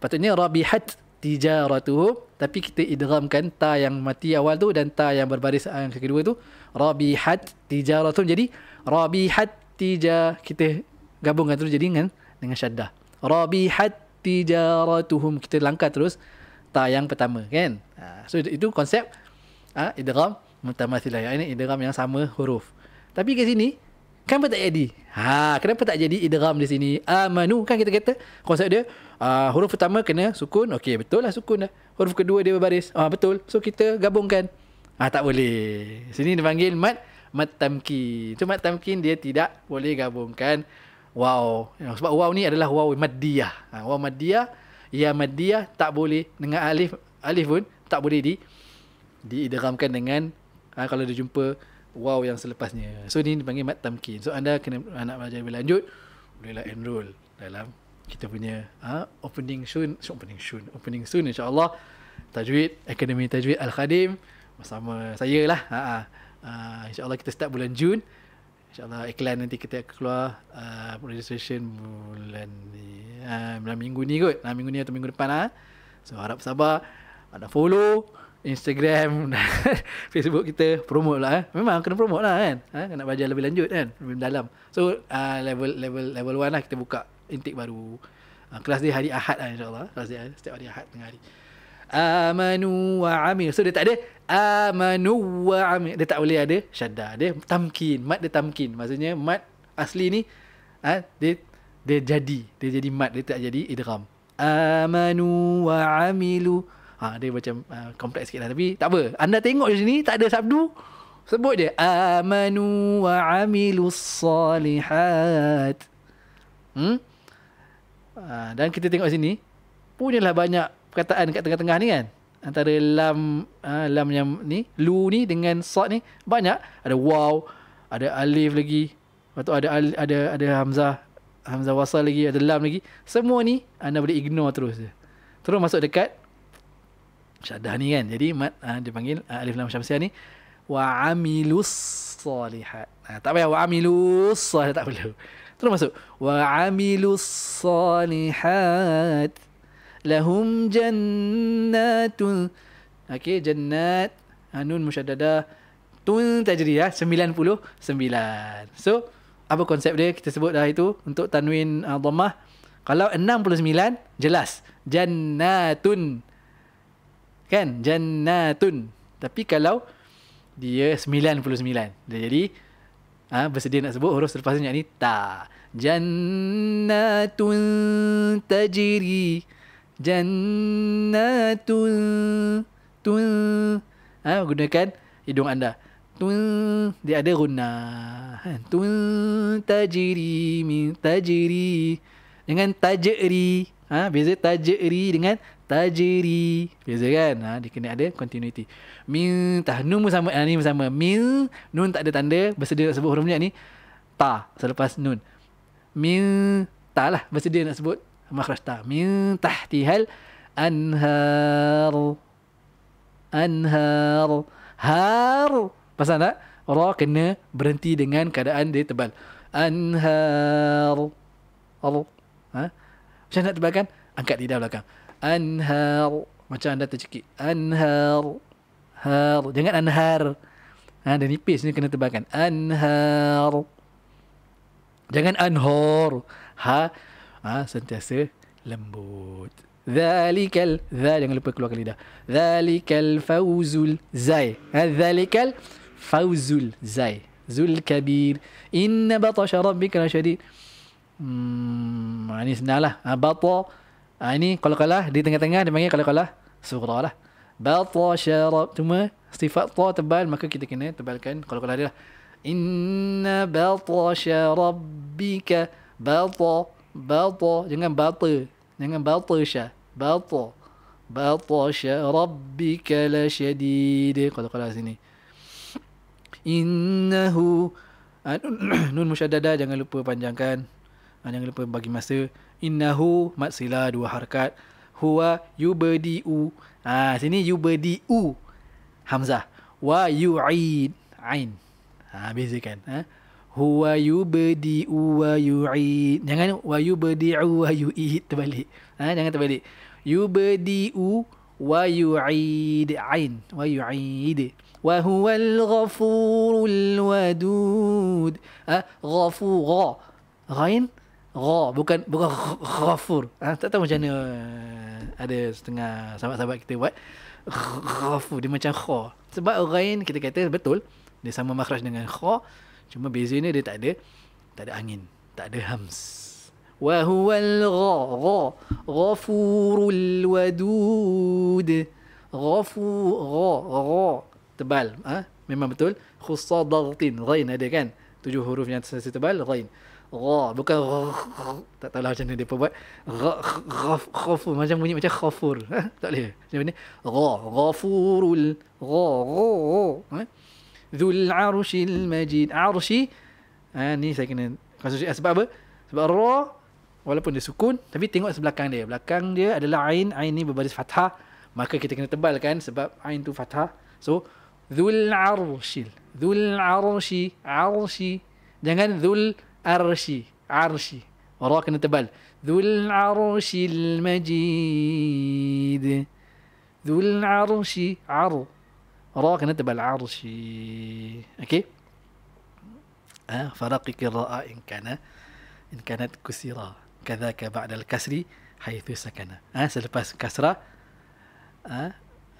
patutnya rabihat tijaratuhum tapi kita idghamkan ta yang mati awal tu dan ta yang berbaris yang kedua tu rabihat tijaratuhum jadi rabihat tija kita gabungkan terus jadi dengan dengan syaddah rabihat tijaratuhum kita langkah terus ta yang pertama kan ha, so itu konsep ha, idgham mutamatsilah ini idgham yang sama huruf tapi ke sini Kenapa tak jadi? Ha, kenapa tak jadi idgham di sini? Amanu kan kita kata. Konsep dia uh, huruf pertama kena sukun. Okey, betul lah sukun dah. Huruf kedua dia berbaris. Ah, uh, betul. So kita gabungkan. Ah, uh, tak boleh. Sini dipanggil mat mat tamkin. Tu mat tamkin dia tidak boleh gabungkan. Wow. Ya, sebab wow ni adalah wow maddiyah. Ha, ah, wow maddiyah. Ya maddiyah tak boleh dengan alif alif pun tak boleh di diidghamkan dengan ha, kalau dia jumpa wow yang selepasnya. So ni dipanggil mat tamkin. So anda kena anak ah, belajar lebih lanjut bolehlah enroll dalam kita punya ha, opening soon, soon opening soon opening soon insyaallah tajwid akademi tajwid al khadim bersama saya lah ha, ha. ha insyaallah kita start bulan Jun insyaallah iklan nanti kita akan keluar uh, registration bulan ni uh, bulan minggu ni kot nah, minggu ni atau minggu depan ah ha. so harap sabar ada follow Instagram Facebook kita promote lah eh. Memang kena promote lah kan ha? Nak belajar lebih lanjut kan Lebih dalam So uh, level level level 1 lah Kita buka intik baru uh, Kelas dia hari Ahad lah insyaAllah Kelas dia setiap hari Ahad tengah hari Amanu wa amil So dia tak ada Amanu wa amil Dia tak boleh ada Shadda Dia tamkin Mat dia tamkin Maksudnya mat asli ni ha? Dia dia jadi Dia jadi mat Dia tak jadi idram Amanu wa amilu ha, Dia macam uh, kompleks sikit lah Tapi tak apa Anda tengok di sini Tak ada sabdu Sebut je Amanu wa amilus salihat hmm? Ha, dan kita tengok di sini Punyalah banyak perkataan kat tengah-tengah ni kan Antara lam ha, Lam yang ni Lu ni dengan sot ni Banyak Ada waw Ada alif lagi Lepas tu ada, ada, ada, ada hamzah Hamzah wasal lagi Ada lam lagi Semua ni Anda boleh ignore terus je Terus masuk dekat syadah ni kan. Jadi mat uh, ah, dia panggil ah, alif lam syamsiah ni wa amilus salihat. Uh, tak payah wa amilus salihat tak perlu. Terus masuk wa amilus salihat lahum jannatun. Okey jannat anun musyaddadah tun ya tajriyah 99. So apa konsep dia kita sebut dah itu untuk tanwin uh, dhammah kalau 69 jelas jannatun kan jannatun tapi kalau dia 99 dia jadi ah ha, bersedia nak sebut huruf selepasnya ni ta jannatun tajiri jannatun tun ha, gunakan hidung anda tun dia ada guna ha, tun tajiri min tajri dengan tajiri ah ha, beza tajri dengan tajiri. Beza kan? Ha, dia kena ada continuity. Min tah nun pun sama, ha, ni sama. Min nun tak ada tanda, bersedia nak sebut huruf ni. Ta selepas nun. Min ta lah bersedia nak sebut makhraj ta. Min tahtihal anhar. Anhar. Har. Pasal tak? Ra kena berhenti dengan keadaan dia tebal. Anhar. Allah. Ha? Macam nak tebalkan? Angkat lidah belakang anhar macam anda tercekik anhar har jangan anhar ha dan nipis ni kena tebalkan anhar jangan anhor ha ha sentiasa lembut Zalikal Zal Jangan lupa keluarkan lidah Zalikal fawzul Zai ha, Zalikal fawzul Zai Zul kabir Inna batasha rabbika la syadid Hmm Ini ha, senang lah ha, Batasha Ha, ini kalau kalah di tengah-tengah dia panggil kalau kalah surah lah. Batla syarab cuma sifat ta tebal maka kita kena tebalkan kalau kalah dia lah. Inna batla syarabbika batla batla jangan batla jangan batla sya batla batla syarabbika la syadid kalau kalah sini. Innahu ha, nun musyaddada jangan lupa panjangkan. Ha, jangan lupa bagi masa innahu matsila dua harakat huwa yubdiu ha sini yubdiu hamzah wa yu'id ain ha kan? ha huwa yubdiu wa yu'id jangan wa yubdiu wa yu'id terbalik ha jangan terbalik yubdiu wa yu'id ain wa yu'id wa huwa al-ghafurul wadud ha ghafura ghain Ra bukan bukan Ghafur. Ha, tak tahu macam mana eh, ada setengah sahabat-sahabat kita buat Ghafur dia macam Kha. Sebab Ghain kita kata betul dia sama makhraj dengan Kha cuma bezanya dia tak ada tak ada angin, tak ada hams. Wa huwal Ra Ra Ghafurul Wadud. Ghafur Ra Ra tebal. Ha? Memang betul. Khusadatin. Ghain ada kan? Tujuh huruf yang tersebut tebal. Ghain. Ghain. Rah, bukan rah, Tak tahu lah macam mana dia pun buat. Ghafur. Macam bunyi macam khafur. Ha? Tak boleh. Macam mana? Rah, ghafurul. Rah, rah, ha? Zul arushil majid. Arushi. Ha, ni saya kena konsumsi. Ha, sebab apa? Sebab rah, walaupun dia sukun, tapi tengok sebelakang dia. Belakang dia adalah ain. Ain ni berbaris fathah. Maka kita kena tebal kan sebab ain tu fathah. So, zul arushil. Zul arushi. Arushi. Jangan zul عرشي عرشي وراك نتبل ذو العرش المجيد ذو العرش عر وراك نتبل عرشي اوكي آه فرقك الراء ان كان ان كانت كسرا كذاك بعد الكسر حيث سكن آه سلباس kasra آه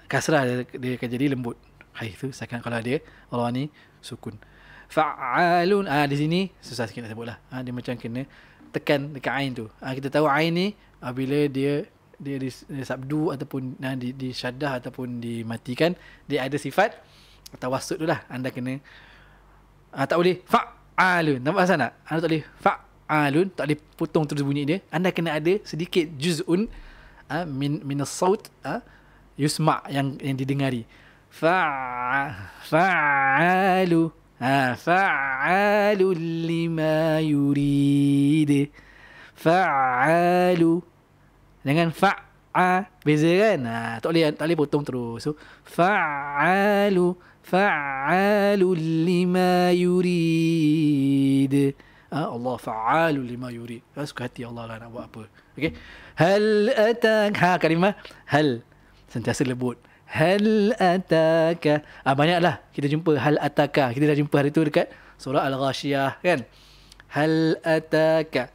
kasra dia akan jadi lembut haitsu seakan kalau dia orang fa'alun ah di sini susah sikit nak sebut lah ah, dia macam kena tekan dekat ain tu ah, kita tahu ain ni ah, bila dia dia disabdu ataupun ah, di, di syadah ataupun dimatikan dia ada sifat tawasud wasud lah anda kena ah, tak boleh fa'alun nampak pasal tak anda tak boleh fa'alun tak boleh potong terus bunyi dia anda kena ada sedikit juz'un ah, min, min saut ah, yusma' yang, yang didengari fa'alu fa ha, فعال لما يريد فعال dengan fa'a beza kan ha, tak boleh tak boleh potong terus so فعال فعال لما يريد ha, Allah فعال لما يريد ha, hati Allah lah nak buat apa okay. hal atak ha kalimah hal sentiasa lebut. Hal ataka ah, Banyaklah kita jumpa Hal ataka Kita dah jumpa hari tu dekat Surah Al-Ghashiyah kan Hal ataka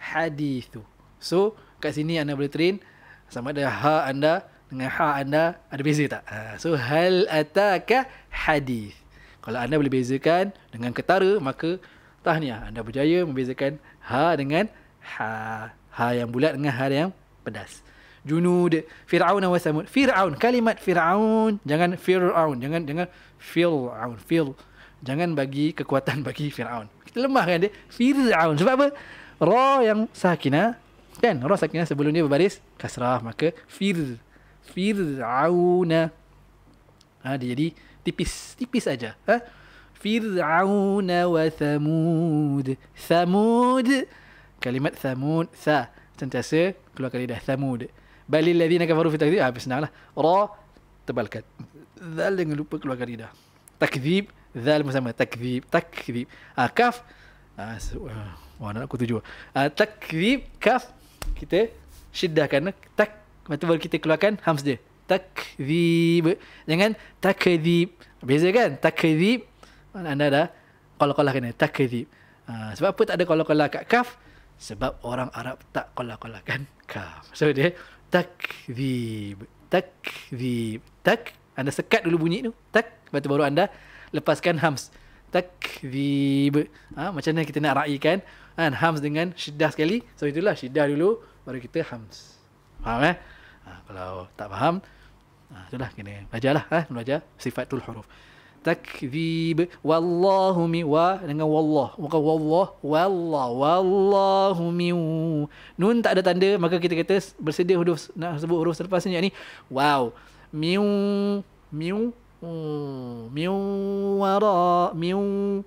Hadithu So kat sini anda boleh train Sama ada ha anda dengan ha anda Ada beza tak? Ah, so hal ataka hadith Kalau anda boleh bezakan dengan ketara Maka tahniah anda berjaya membezakan ha dengan ha Ha yang bulat dengan ha yang pedas junud Firaun wa Samud Firaun kalimat Firaun jangan Firaun jangan jangan Firaun Fir jangan bagi kekuatan bagi Firaun kita lemah kan dia Firaun sebab apa ra yang sakinah kan ra sakinah sebelum dia berbaris kasrah maka Fir Firaun ha dia jadi tipis tipis aja ha Fir'aun wa Thamud Thamud Kalimat samud sa Sentiasa keluar kali dah Thamud bali alladhina kafaru fi takdhib habis ah, nah lah ra tebalkan zal dengan lupa keluarkan lidah takdhib zal sama takdhib takdhib ah kaf ah, ah wah nak aku tujuh ah takdhib kaf kita syiddahkan tak mati baru kita keluarkan hams dia takdhib jangan takdhib beza kan takdhib anda dah qalqalah kena takdhib ah sebab apa tak ada qalqalah kat kaf sebab orang Arab tak qalqalahkan kaf so dia tak di, tak di, tak anda sekat dulu bunyi tu tak lepas tu baru anda lepaskan hams takdib ha, macam mana kita nak raikan kan hams dengan syiddah sekali so itulah syiddah dulu baru kita hams faham eh ha, kalau tak faham ha, itulah kena belajarlah ha, belajar sifatul huruf takdzib wallahu mi wa dengan wallah bukan wallah wallah wallahu mi nun tak ada tanda maka kita kata bersedia huruf nak sebut huruf selepas ni yakni wow miu miu hmm, miu wara miu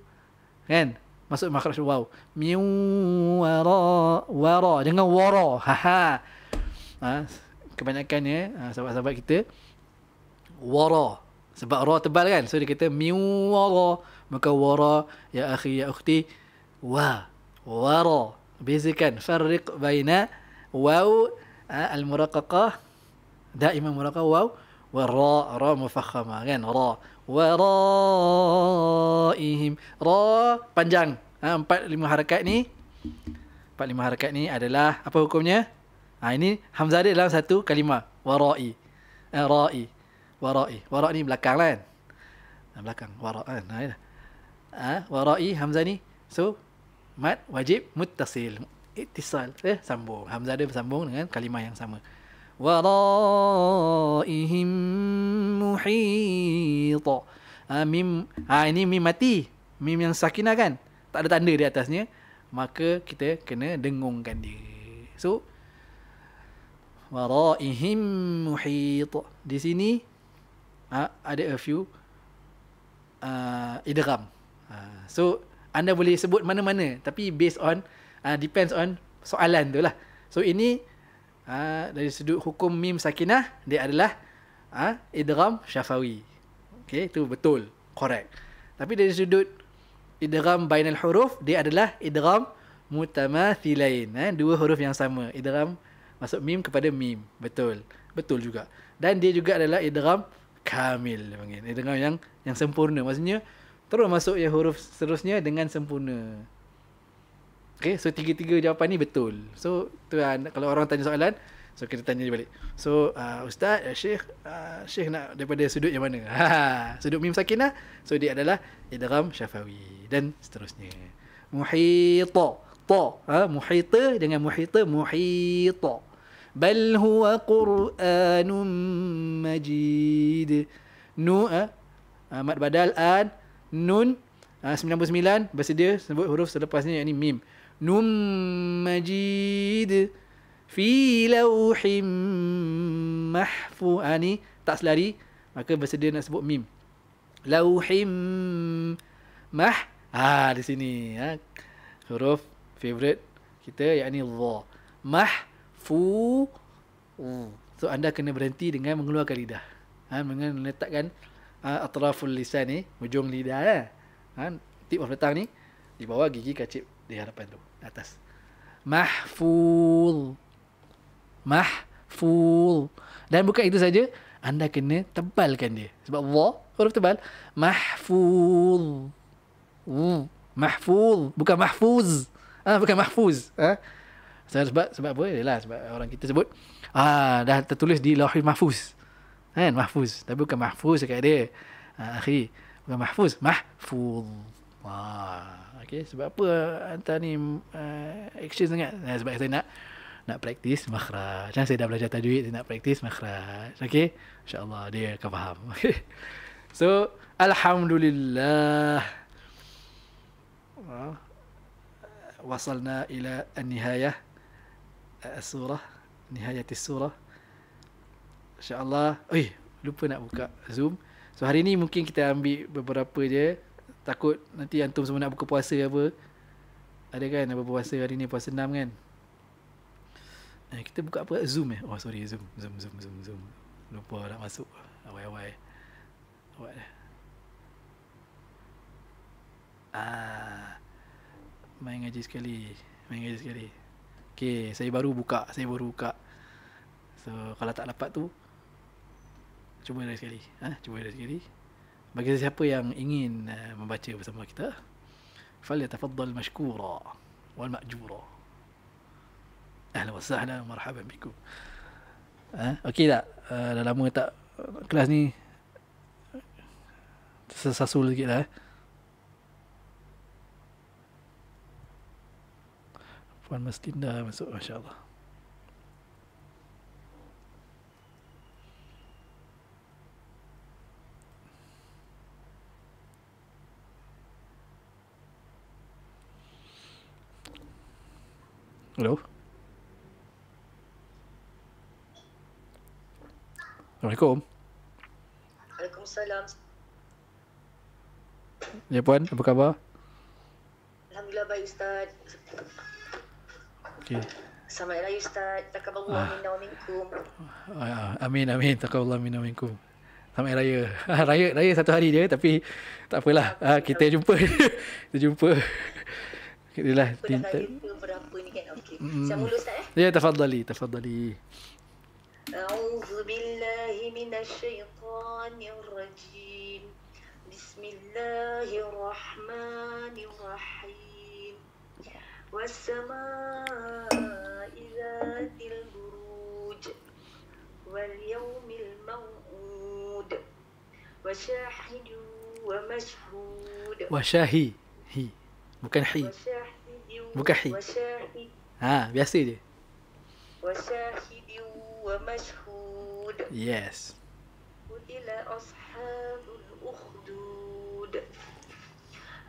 kan masuk makhraj wow miu wara wara dengan wara ha ha kebanyakannya ha, sahabat-sahabat kita wara sebab roh tebal kan so dia kata miwara maka wara ya akhi ya ukhti wa wara bezakan farriq baina waw eh, al muraqaqah daima muraqaqah waw wa ra ra mufakhama kan ra wa raihim ra panjang ha, empat lima harakat ni empat lima harakat ni adalah apa hukumnya ha, ini hamzah dia dalam satu kalimah wa ra'i eh, ra'i Wara'i. Wara'i ni belakang lah kan? Ah, belakang. Wara'i kan? Ha, Wara'i, Hamzah ni. So, mat wajib muttasil. Ittisal. Eh, sambung. Hamzah dia bersambung dengan kalimah yang sama. Wara'ihim muhita. Ha, mim, ha, ini mim mati. Mim yang sakinah kan? Tak ada tanda di atasnya. Maka kita kena dengungkan dia. So, Wara'ihim muhita. Di sini, Ah, ada a few uh, idram. Uh, so anda boleh sebut mana-mana tapi based on uh, depends on soalan tu lah. So ini uh, dari sudut hukum mim sakinah dia adalah uh, idram syafawi. Okay, itu betul, correct. Tapi dari sudut idram bainal huruf dia adalah idram mutamathilain. Eh? Dua huruf yang sama. Idram masuk mim kepada mim. Betul. Betul juga. Dan dia juga adalah idram kamil dia panggil. Dia dengar yang yang sempurna. Maksudnya terus masuk yang huruf seterusnya dengan sempurna. Okay, so tiga-tiga jawapan ni betul. So tu ah, kalau orang tanya soalan, so kita tanya dia balik. So uh, ustaz, uh, syekh, uh, syekh nak daripada sudut yang mana? Ha, sudut mim sakinah. So dia adalah idgham syafawi dan seterusnya. Muhita. Ta. Ha, muhita dengan muhita, muhita. بل هو قرآن مجيد نو مد بدل الآن نون 99 bersedia sebut huruf selepasnya yakni mim num majid fi lauhim mahfu ani ah, tak selari maka bersedia nak sebut mim lauhim mah ha di sini ha. huruf favorite kita yakni dha mah fu hmm. so anda kena berhenti dengan mengeluarkan lidah ha dengan meletakkan ha, atraful lisan ni hujung lidah ya. ha tip of the ni di bawah gigi kacip di hadapan tu atas mahful mahful dan bukan itu saja anda kena tebalkan dia sebab wa huruf tebal mahful hmm. mahful bukan mahfuz ah ha, bukan mahfuz ah ha? sebab sebab apa ialah sebab orang kita sebut ah dah tertulis di lauhul mahfuz kan mahfuz tapi bukan mahfuz dekat dia ah, akhi bukan mahfuz mahfuz wah. okey sebab apa hantar ni uh, eh, action sangat nah, eh, sebab saya nak nak praktis makhraj kan saya dah belajar tajwid saya nak praktis makhraj okey insyaallah dia akan faham okay. so alhamdulillah wasalna ila an-nihayah surah nihayat surah insyaallah oi lupa nak buka zoom so hari ni mungkin kita ambil beberapa je takut nanti antum semua nak buka puasa apa ada kan nak buka puasa hari ni puasa enam kan eh, kita buka apa zoom eh oh sorry zoom zoom zoom zoom zoom lupa nak masuk awai-awai awai ah main ngaji sekali main ngaji sekali Okay, saya baru buka, saya baru buka. So, kalau tak dapat tu, cuba lagi sekali. Ha? Cuba lagi sekali. Bagi sesiapa yang ingin uh, membaca bersama kita, fal yatafaddal mashkura wal ma'jura. Ahlan wa sahlan marhaban bikum. Ha? okay tak? Uh, dah lama tak kelas ni sesasul sikit lah. Eh? Puan Mestinda masuk Masya Allah Hello Assalamualaikum Waalaikumsalam Ya Puan, apa khabar? Alhamdulillah baik Ustaz Okey. Sama ya Ustaz. Takabullah ah. minna wa minkum. Ah, ah amin, amin. Takabullah minna wa minkum. Sama raya. Ah, raya. Raya satu hari je tapi tak apalah. Ah, kita jumpa. kita jumpa. Kita lah. Kita berapa ni kan? Okey. Saya mula Ustaz eh? Ya, tafadhali. Tafadhali. A'udhu billahi Bismillahirrahmanirrahim. والسماء ذات البروج واليوم الموعود وشاهد ومشهود وشاهي هي bukan hi bukan hi ha biasa je وشاهد ومشهود yes قتل أصحاب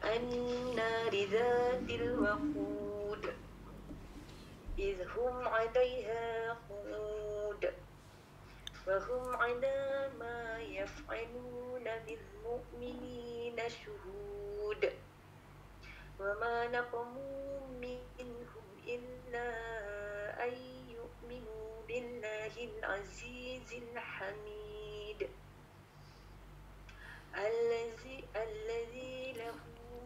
النار ذات الوقود إذ هم عليها قود وهم على ما يفعلون بالمؤمنين شهود وما نقموا منهم إلا أن يؤمنوا بالله العزيز الحميد الذي الذي له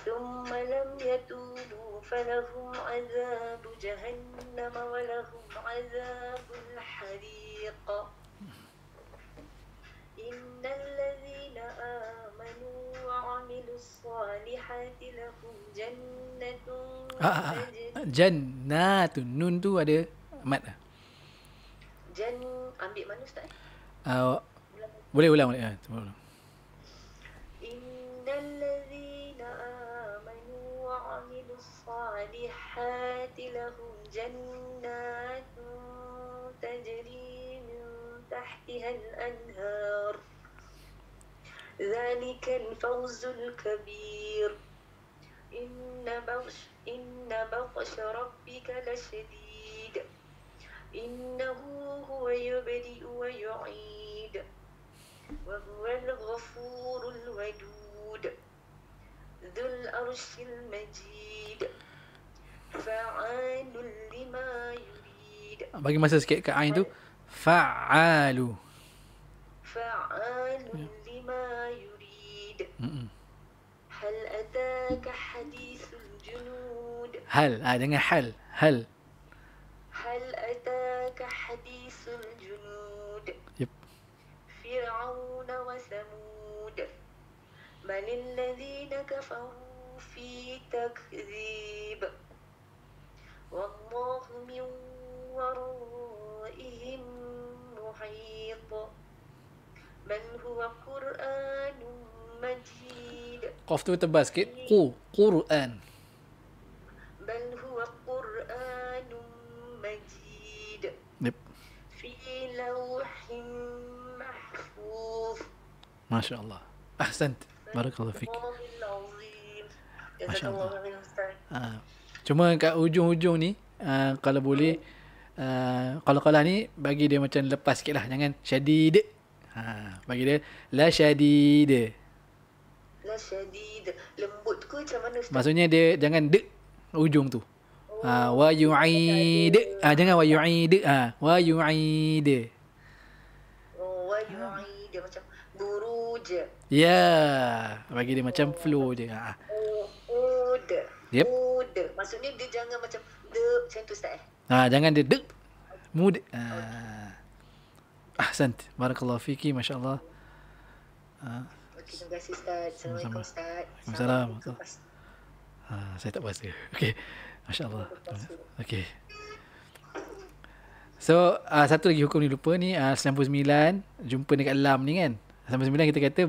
ثم لم يتوبوا فلهم عذاب جهنم ولهم عذاب الحريق إن الذين آمنوا وعملوا الصالحات لهم جنة جنات النون تو ada مات جن ambil mana ustaz uh, boleh ulang boleh ulang الصالحات لهم جنات تجري من تحتها الأنهار ذلك الفوز الكبير إن بغش, إن بغش ربك لشديد إنه هو يبدئ ويعيد وهو الغفور الودود ذو الأرش المجيد فعال لما يريد bagi masa sikit kat عين tu فعال فعال لما يريد هل أتاك حديث الجنود هل آه دعنا حل هل هل أتاك حديث الجنود yep. فرعون وثمود بل الذين كفروا في تكذيب والله من ورائهم محيط بل هو قرآن مجيد قفت بتباس قو قرآن بل هو قرآن مجيد نب. في لوح محفوظ ما شاء الله أحسنت Barakallahu fik. Masya Allah. Ah, cuma kat ujung-ujung ni, uh, kalau boleh, uh, kalau kalah ni, bagi dia macam lepas sikit lah. Jangan syadid. Ha. Bagi dia, la syadid. La syadid. Lembut ke macam mana? Ustaz? Maksudnya dia jangan de ujung tu. Ha, wa yu'id. Ha, jangan wa yu'id. Ha, wa yu'id. Oh, wa yu'id. Macam buruj. Yeah, bagi dia macam flu je. Ha. Uh, ah. de. Yep. De. Maksudnya dia jangan macam de macam tu ustaz eh. Ha, jangan dia de. Mud. Ah, Okay. Ahsant. Barakallahu fiki, masya-Allah. Ha. Ah. Okay, terima kasih ustaz. Assalamualaikum ustaz. Assalamualaikum. Ha, saya tak puasa. Okey. Masya-Allah. Okey. So, uh, satu lagi hukum ni lupa ni uh, 99 jumpa dekat lam ni kan. Sama sembilan kita kata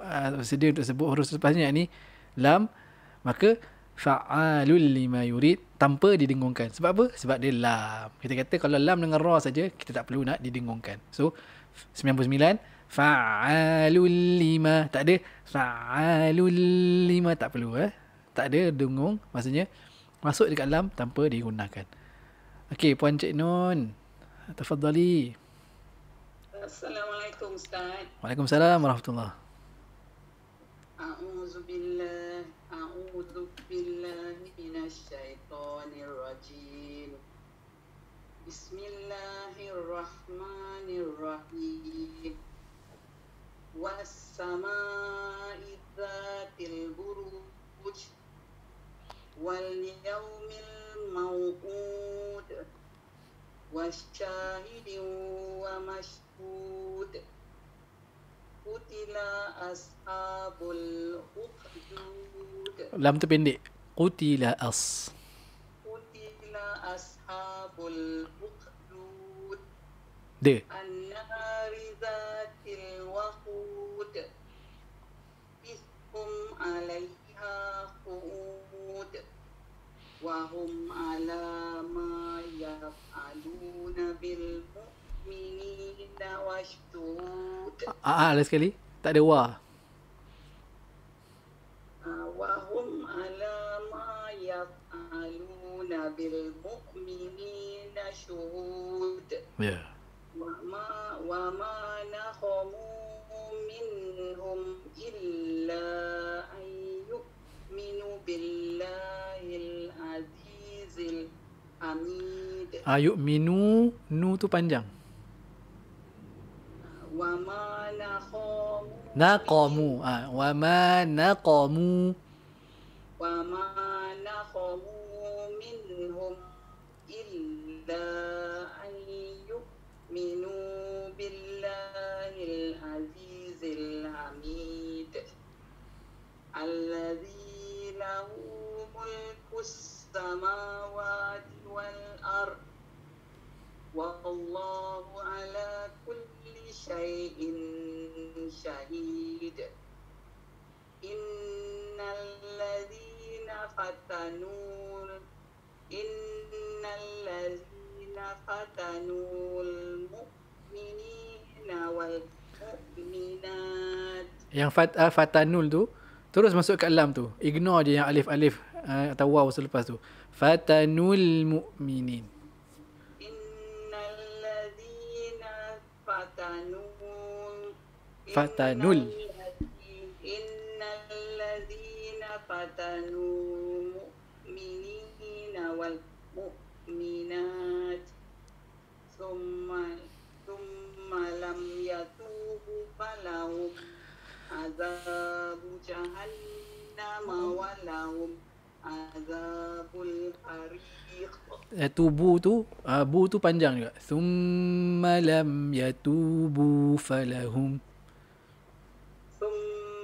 uh, sedia untuk sebut huruf selepasnya ni lam maka fa'alul lima yurid tanpa didengungkan. Sebab apa? Sebab dia lam. Kita kata kalau lam dengan ra saja kita tak perlu nak didengungkan. So 99 fa'alul lima tak ada fa'alul lima tak perlu eh. Tak ada dengung maksudnya masuk dekat lam tanpa digunakan. Okey puan Cik Nun. Tafadhali. السلام عليكم استاذ وعليكم السلام ورحمه الله أعوذ بالله أعوذ بالله من الشيطان الرجيم بسم الله الرحمن الرحيم والسماء ذات البروج واليوم الموعود والشاهد ومشهود الأخدود قتل أصحاب الأخدود لم تبين لي قتل أص قتل أصحاب الأخدود دي النار ذات الوقود إذهم عليها قعود وهم على ما يفعلون بالبخود Mina waktu. Ah, ah, ah, lain Tak ada wah. Ah, wahum ala ma yaf'aluna bil syuhud. Ya. Wa wa ma nahum minhum illa ayyuminu billahil azizil amid. Ayyuminu nu tu panjang. وما نقاموا نقموا آه. وما نقموا وما نقموا منهم إلا أن يؤمنوا بالله العزيز الحميد الذي له ملك السماوات والأرض Wallahu ala kulli syai'in syahid Innal ladhina fatanul Innal ladhina fatanul Mu'minina wal mu'minat Yang fat, uh, fatanul tu Terus masuk ke alam tu Ignore je yang alif-alif uh, Atau waw selepas tu Fatanul mu'minin fatanul innalladhina fatanu mu'minina wal mu'minat thumma thumma lam yatubu falahum azabu jahannam wa lahum azabul hariq yatubu eh, tu abu ah, tu panjang juga thumma lam yatubu falahum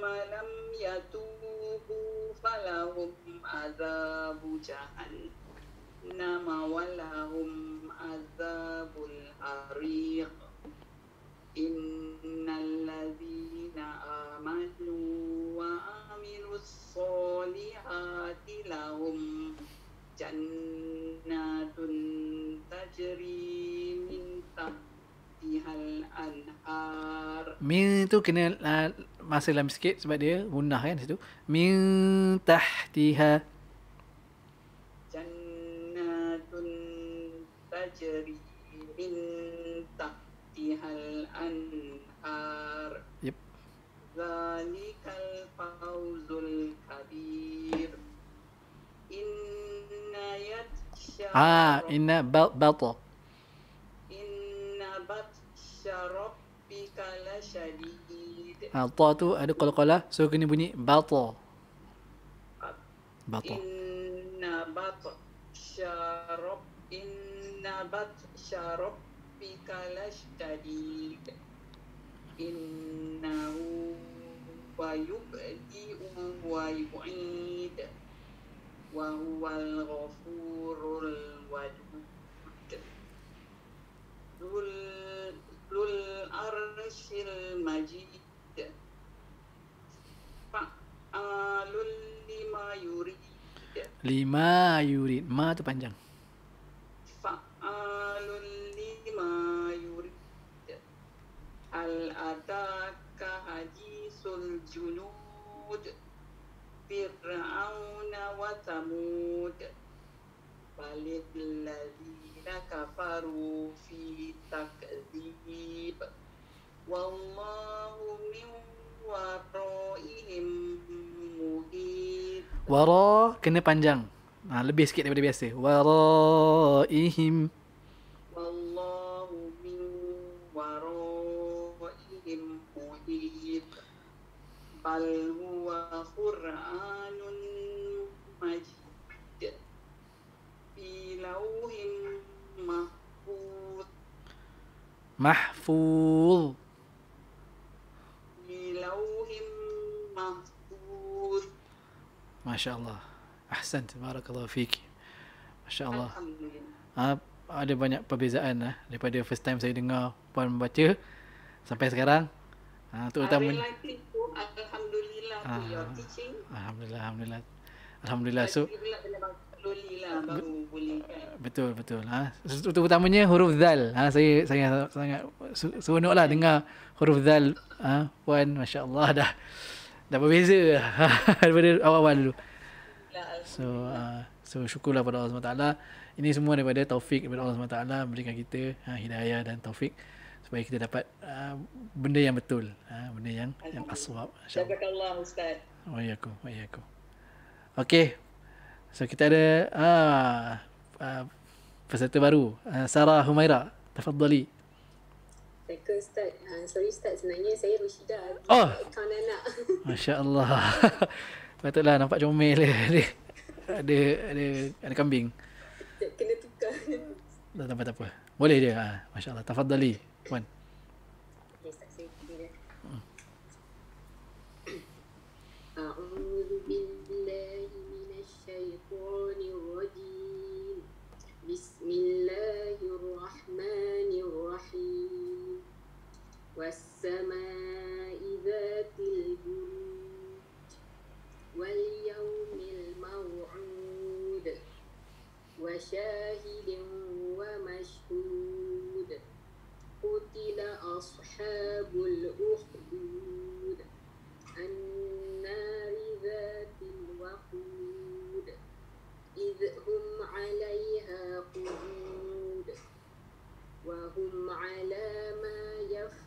فلم يتوبوا فلهم عذاب جهنم ولهم عذاب الحريق إن الذين آمنوا وعملوا الصالحات لهم جنات تجري من تحتها الأنهار من تو كنا masa lama sikit sebab dia munah kan situ. Min tahtiha jannatun tajri min tahtihal anhar. Yep. Zalikal fawzul kabir. Inna yatsha. Ah, inna bal batl. Ha, ta tu ada qalqala, so kena bunyi bato, bato. Inna bat syarab inna bat syarab bikalash tadi. Inna wa yubdi wa yu'id wa huwal ghafurul wadud. Dul dul arsyil majid alul lima yurid. Lima yurid. Ma tu panjang. Fa'alul lima yurid. Al-adaka hajisul junud. Fir'aun wa tamud. Balid ladina kafaru fi takzib. Wallahu min waro'ihim muhit. Waro kena panjang. Ha, lebih sikit daripada biasa. Waro'ihim. Wallahu min waro'ihim muhit. Bal huwa Qur'anun majid. Bilauhim mahfud. Mahfud. ما شاء الله أحسنت بارك الله فيك ما ada banyak perbezaan lah daripada first time saya dengar puan membaca sampai sekarang. Ha tu utama alhamdulillah ah, your teaching. Alhamdulillah alhamdulillah. Alhamdulillah so lah, Betul betul. Ha ah. tu utamanya huruf zal. Ha saya saya sangat lah dengar huruf zal ha puan masya-Allah dah. Dah berbeza Daripada awal-awal dulu ya, ya. So uh, So syukurlah pada Allah SWT Ini semua daripada taufik Daripada Allah SWT Berikan kita ha, Hidayah dan taufik Supaya kita dapat uh, Benda yang betul uh, Benda yang Yang aswab Syabatallah Ustaz Waalaikumsalam Waalaikumsalam Okay So kita ada uh, uh, Peserta baru uh, Sarah Humaira Tafadzali saya ke start. Ha, sorry start. Sebenarnya saya Rushida. Oh. nak? anak. Masya Allah. Patutlah nampak comel dia. ada, ada, ada, ada kambing. Kena tukar. Tak apa-apa. Boleh dia. Ha. Masya Allah. Tafadhali. Puan. والسماء ذات الجود واليوم الموعود وشاهد ومشهود قتل أصحاب الأخدود النار ذات الوقود إذ هم عليها قعود وهم على ما يفعلون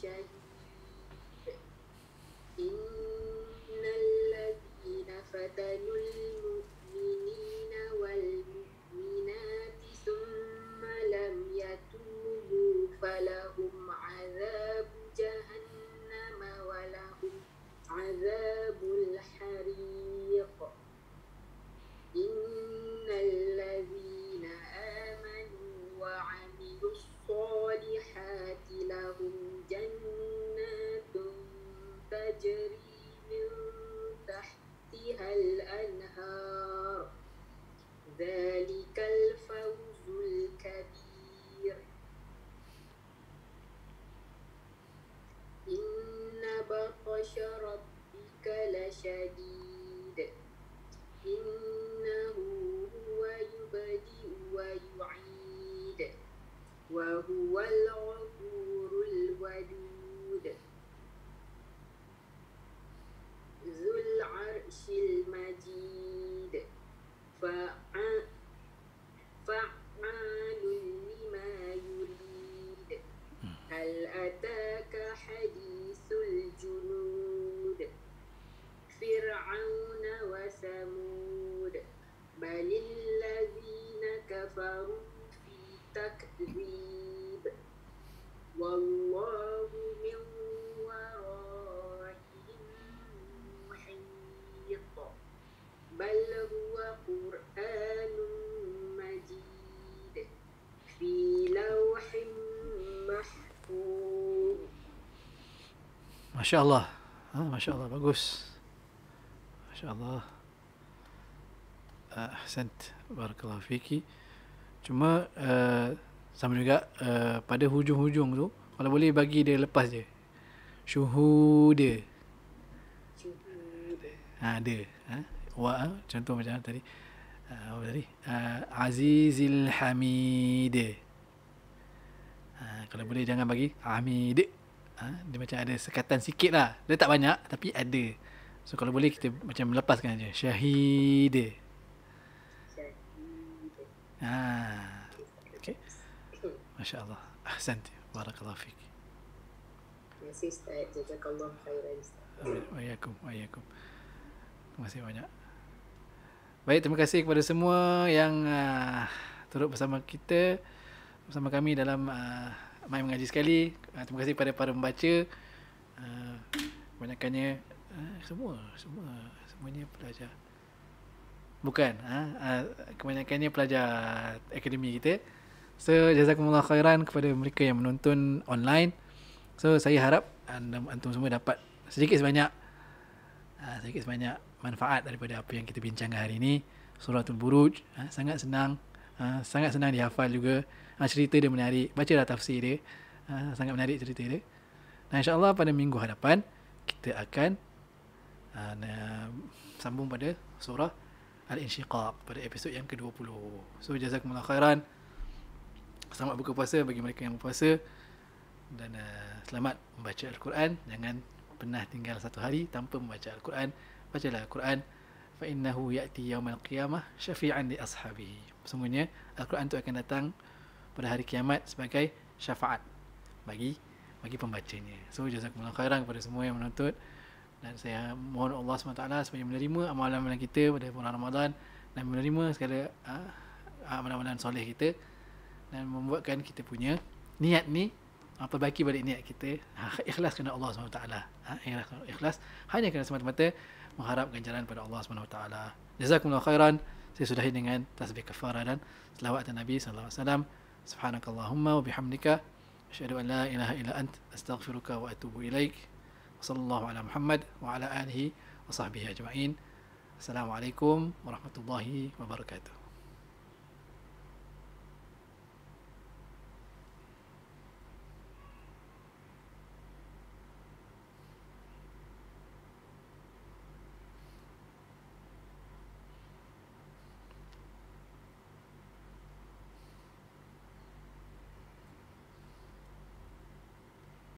شيء إن الذين فتنوا المؤمنين والمؤمنات ثم لم يتوبوا فلهم Masya Allah. Ha, Masya Allah, bagus. Masya Allah. Ahsant. Barakallahu fiki. Cuma, uh, sama juga, uh, pada hujung-hujung tu, kalau boleh bagi dia lepas je. Syuhuda. Ha, ada. Ha? Wa, ha? contoh macam tadi. Uh, apa tadi? Uh, Azizil Hamid. Ha, kalau boleh jangan bagi. Hamid. Hamid ha, dia macam ada sekatan sikit lah. Dia tak banyak tapi ada. So kalau boleh kita macam lepaskan aja. Syahide. Ha. Okay. Masya Allah. Ahsanti. Barakallah fik. Terima kasih Ustaz. Jazakallah khairan Ustaz. Waalaikum. Waalaikum. Terima kasih banyak. Baik, terima kasih kepada semua yang uh, turut bersama kita, bersama kami dalam uh, mai mengaji sekali. Uh, terima kasih kepada para pembaca. Uh, ah, banyakannya uh, ah, semua, semua, semuanya pelajar. Bukan, uh, kebanyakannya pelajar akademi kita. So, jazakumullah khairan kepada mereka yang menonton online. So, saya harap anda antum semua dapat sedikit sebanyak sedikit sebanyak manfaat daripada apa yang kita bincangkan hari ini. Suratul Buruj, sangat senang. sangat senang dihafal juga. Ha, cerita dia menarik. Baca lah tafsir dia. Ha, sangat menarik cerita dia. Dan insyaAllah pada minggu hadapan, kita akan ha, na, sambung pada surah Al-Inshiqaq pada episod yang ke-20. So, jazakumullah khairan. Selamat buka puasa bagi mereka yang berpuasa. Dan uh, selamat membaca Al-Quran. Jangan pernah tinggal satu hari tanpa membaca Al-Quran. Bacalah Al-Quran. Fa'innahu ya'ti yawmal qiyamah syafi'an li ashabi. Sungguhnya, Al-Quran itu akan datang pada hari kiamat sebagai syafaat bagi bagi pembacanya. So jazakumullah khairan kepada semua yang menuntut dan saya mohon Allah SWT supaya menerima amalan-amalan kita pada bulan Ramadan dan menerima segala uh, amalan-amalan soleh kita dan membuatkan kita punya niat ni uh, perbaiki balik niat kita uh, ikhlas kepada Allah SWT uh, ha, ikhlas hanya kerana semata-mata mengharapkan jalan pada Allah SWT jazakumullah khairan saya sudahi dengan tasbih kafara dan selawat Nabi SAW سبحانك اللهم وبحمدك أشهد أن لا إله إلا أنت أستغفرك وأتوب إليك وصلى الله على محمد وعلى آله وصحبه أجمعين السلام عليكم ورحمة الله وبركاته